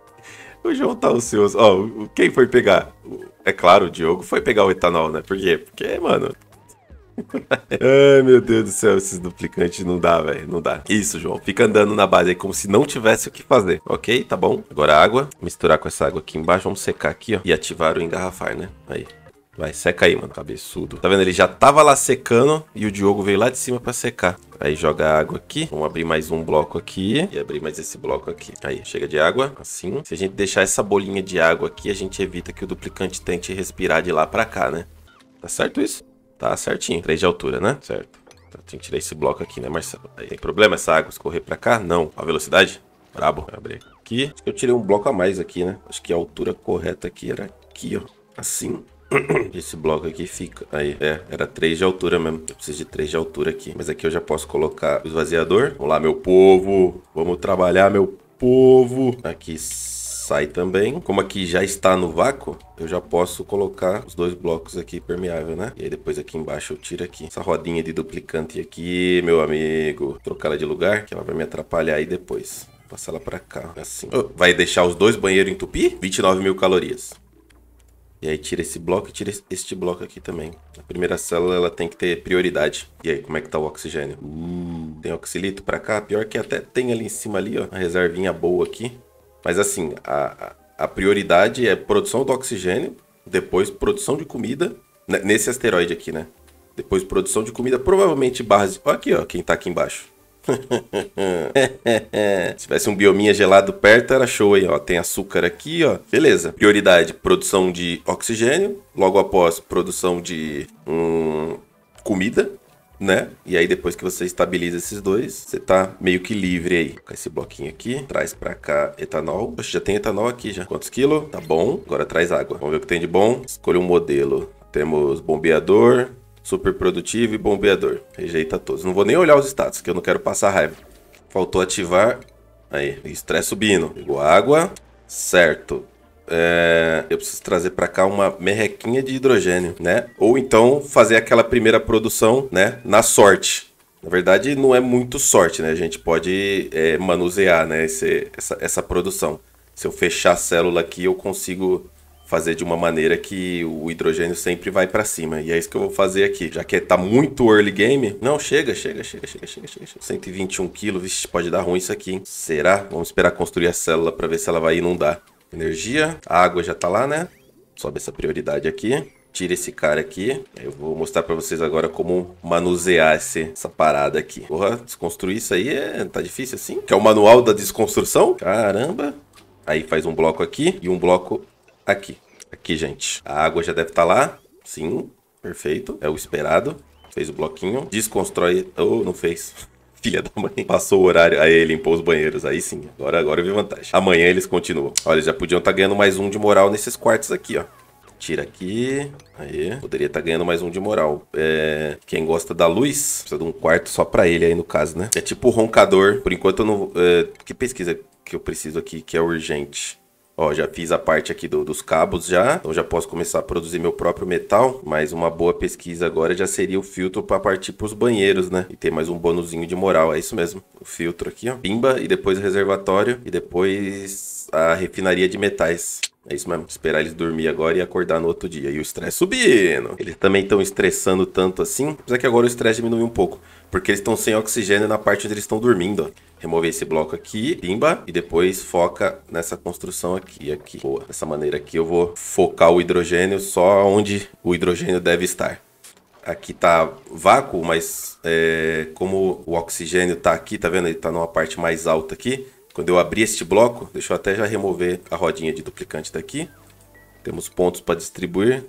o João tá ocioso. Ó, quem foi pegar? É claro, o Diogo foi pegar o etanol, né? Por quê? Porque, mano, Ai, meu Deus do céu, esses duplicantes não dá, velho. Não dá. Isso, João. Fica andando na base aí como se não tivesse o que fazer. Ok? Tá bom? Agora água. Misturar com essa água aqui embaixo. Vamos secar aqui, ó. E ativar o engarrafar, né? Aí. Vai, seca aí, mano. Cabeçudo. Tá vendo? Ele já tava lá secando e o Diogo veio lá de cima pra secar. Aí joga a água aqui. Vamos abrir mais um bloco aqui. E abrir mais esse bloco aqui. Aí, chega de água. Assim. Se a gente deixar essa bolinha de água aqui, a gente evita que o duplicante tente respirar de lá pra cá, né? Tá certo isso? Tá certinho. 3 de altura, né? Certo. Então, tem que tirar esse bloco aqui, né, Marcelo? Eh, aí, tem problema essa água escorrer pra cá? Não. A velocidade? Brabo. Vou abrir aqui. Acho que eu tirei um bloco a mais aqui, né? Acho que a altura correta aqui era aqui, ó. Assim. Esse bloco aqui fica. Aí, é, era 3 de altura mesmo. Eu preciso de 3 de altura aqui. Mas aqui eu já posso colocar o esvaziador. Vamos lá, meu povo. Vamos trabalhar, meu povo. Aqui, sai também. Como aqui já está no vácuo, eu já posso colocar os dois blocos aqui permeável, né? E aí depois aqui embaixo eu tiro aqui. Essa rodinha de duplicante aqui, meu amigo. trocar ela de lugar, que ela vai me atrapalhar aí depois. passar ela pra cá, é assim. vai deixar os dois banheiros entupir? 29 mil calorias. E aí tira esse bloco e tira este bloco aqui também. A primeira célula ela tem que ter prioridade. E aí, como é que tá o oxigênio? Uh, tem oxilito pra cá? Pior que até tem ali em cima ali, ó. Uma reservinha boa aqui. Mas assim, a, a prioridade é produção do oxigênio, depois produção de comida, né, nesse asteroide aqui, né? Depois produção de comida, provavelmente base. Olha aqui, ó, quem tá aqui embaixo. Se tivesse um biominha gelado perto, era show aí, ó. Tem açúcar aqui, ó. Beleza. Prioridade: produção de oxigênio. Logo após, produção de hum, comida né? E aí depois que você estabiliza esses dois, você tá meio que livre aí. Com esse bloquinho aqui, traz para cá etanol. Poxa, já tem etanol aqui já. Quantos quilos? Tá bom. Agora traz água. Vamos ver o que tem de bom. Escolha um modelo. Temos bombeador, super produtivo e bombeador. Rejeita todos. Não vou nem olhar os status, que eu não quero passar raiva. Faltou ativar. Aí, estresse subindo. Pegou água. Certo é, eu preciso trazer para cá uma merrequinha de hidrogênio, né? Ou então fazer aquela primeira produção, né? Na sorte. Na verdade, não é muito sorte, né? A gente pode é, manusear né? Esse, essa, essa produção. Se eu fechar a célula aqui, eu consigo fazer de uma maneira que o hidrogênio sempre vai para cima. E é isso que eu vou fazer aqui. Já que tá muito early game. Não, chega, chega, chega, chega, chega, chega. 121 quilos, vixe, pode dar ruim isso aqui, hein? Será? Vamos esperar construir a célula para ver se ela vai inundar. Energia. A água já tá lá, né? Sobe essa prioridade aqui. Tira esse cara aqui. Eu vou mostrar pra vocês agora como manusear esse, essa parada aqui. Porra, desconstruir isso aí é... tá difícil assim? Que é o manual da desconstrução? Caramba. Aí faz um bloco aqui e um bloco aqui. Aqui, gente. A água já deve estar tá lá. Sim, perfeito. É o esperado. Fez o bloquinho. Desconstrói... Oh, não fez. Filha da mãe. Passou o horário, aí ele limpou os banheiros. Aí sim, agora, agora eu vi vantagem. Amanhã eles continuam. Olha, já podiam estar tá ganhando mais um de moral nesses quartos aqui, ó. Tira aqui. Aí. Poderia estar tá ganhando mais um de moral. É... Quem gosta da luz, precisa de um quarto só pra ele aí, no caso, né? É tipo roncador. Por enquanto eu não. É... Que pesquisa que eu preciso aqui que é urgente? Ó, já fiz a parte aqui do, dos cabos já, então já posso começar a produzir meu próprio metal, mas uma boa pesquisa agora já seria o filtro para partir para os banheiros, né? E ter mais um bônusinho de moral, é isso mesmo. O filtro aqui, ó. Pimba, e depois o reservatório, e depois a refinaria de metais. É isso mesmo. Esperar eles dormir agora e acordar no outro dia. E o estresse subindo. Eles também estão estressando tanto assim. Apesar que agora o estresse diminuiu um pouco. Porque eles estão sem oxigênio na parte onde eles estão dormindo. Remover esse bloco aqui, Limba. e depois foca nessa construção aqui aqui. Boa. Dessa maneira aqui eu vou focar o hidrogênio só onde o hidrogênio deve estar aqui tá vácuo, mas é, como o oxigênio tá aqui, tá vendo? Ele tá numa parte mais alta aqui. Quando eu abrir este bloco, deixa eu até já remover a rodinha de duplicante daqui. Temos pontos para distribuir.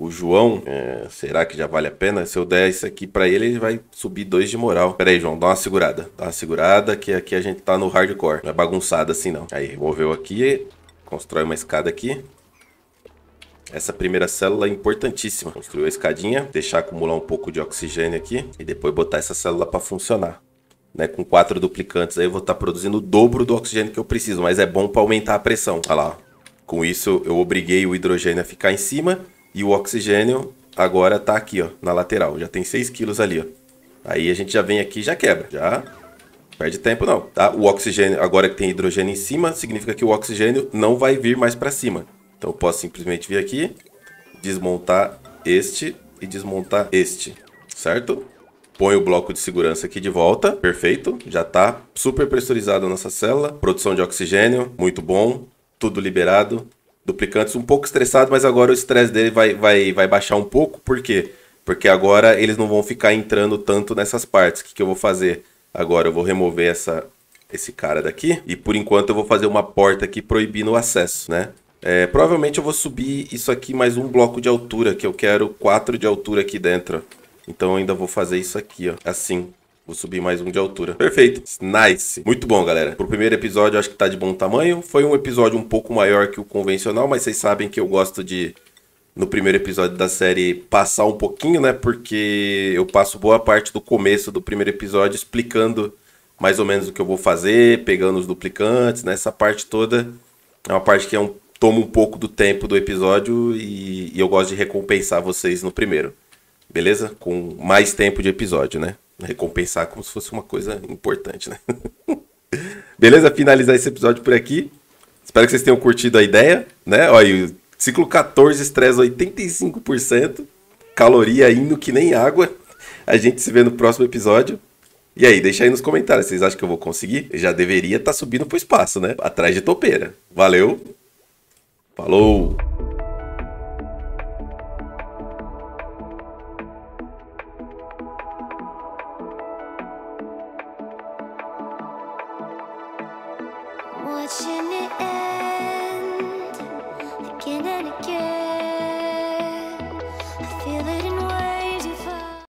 O João, é, será que já vale a pena? Se eu der isso aqui para ele, ele vai subir dois de moral. Pera aí, João, dá uma segurada. Dá uma segurada que aqui a gente tá no hardcore. Não é bagunçado assim, não. Aí, removeu aqui, constrói uma escada aqui. Essa primeira célula é importantíssima. Construiu a escadinha, deixar acumular um pouco de oxigênio aqui e depois botar essa célula para funcionar. Né, com quatro duplicantes aí eu vou estar tá produzindo o dobro do oxigênio que eu preciso, mas é bom para aumentar a pressão. Olha lá. Com isso eu obriguei o hidrogênio a ficar em cima e o oxigênio agora está aqui, ó, na lateral. Já tem 6 quilos ali, ó. Aí a gente já vem aqui e já quebra. Já perde tempo não, tá? O oxigênio, agora que tem hidrogênio em cima, significa que o oxigênio não vai vir mais para cima. Então eu posso simplesmente vir aqui, desmontar este e desmontar este, certo? põe o bloco de segurança aqui de volta. Perfeito. Já está super pressurizado a nossa célula. Produção de oxigênio, muito bom. Tudo liberado. Duplicantes um pouco estressado, mas agora o estresse dele vai, vai, vai baixar um pouco. Por quê? Porque agora eles não vão ficar entrando tanto nessas partes. O que, que eu vou fazer? Agora eu vou remover essa, esse cara daqui. E por enquanto eu vou fazer uma porta aqui proibindo o acesso, né? É, provavelmente eu vou subir isso aqui mais um bloco de altura, que eu quero 4 de altura aqui dentro. Então eu ainda vou fazer isso aqui, ó. Assim. Vou subir mais um de altura. Perfeito. Nice. Muito bom, galera. Pro primeiro episódio, acho que tá de bom tamanho. Foi um episódio um pouco maior que o convencional, mas vocês sabem que eu gosto de, no primeiro episódio da série, passar um pouquinho, né? Porque eu passo boa parte do começo do primeiro episódio explicando mais ou menos o que eu vou fazer, pegando os duplicantes, né? Essa parte toda é uma parte que é um, toma um pouco do tempo do episódio e, e eu gosto de recompensar vocês no primeiro beleza? Com mais tempo de episódio, né? Recompensar como se fosse uma coisa importante, né? beleza? Finalizar esse episódio por aqui. Espero que vocês tenham curtido a ideia, né? Olha, o ciclo 14 estressa 85%, caloria indo que nem água. A gente se vê no próximo episódio. E aí, deixa aí nos comentários, vocês acham que eu vou conseguir? Eu já deveria estar tá subindo pro espaço, né? Atrás de topeira. Valeu. Falou.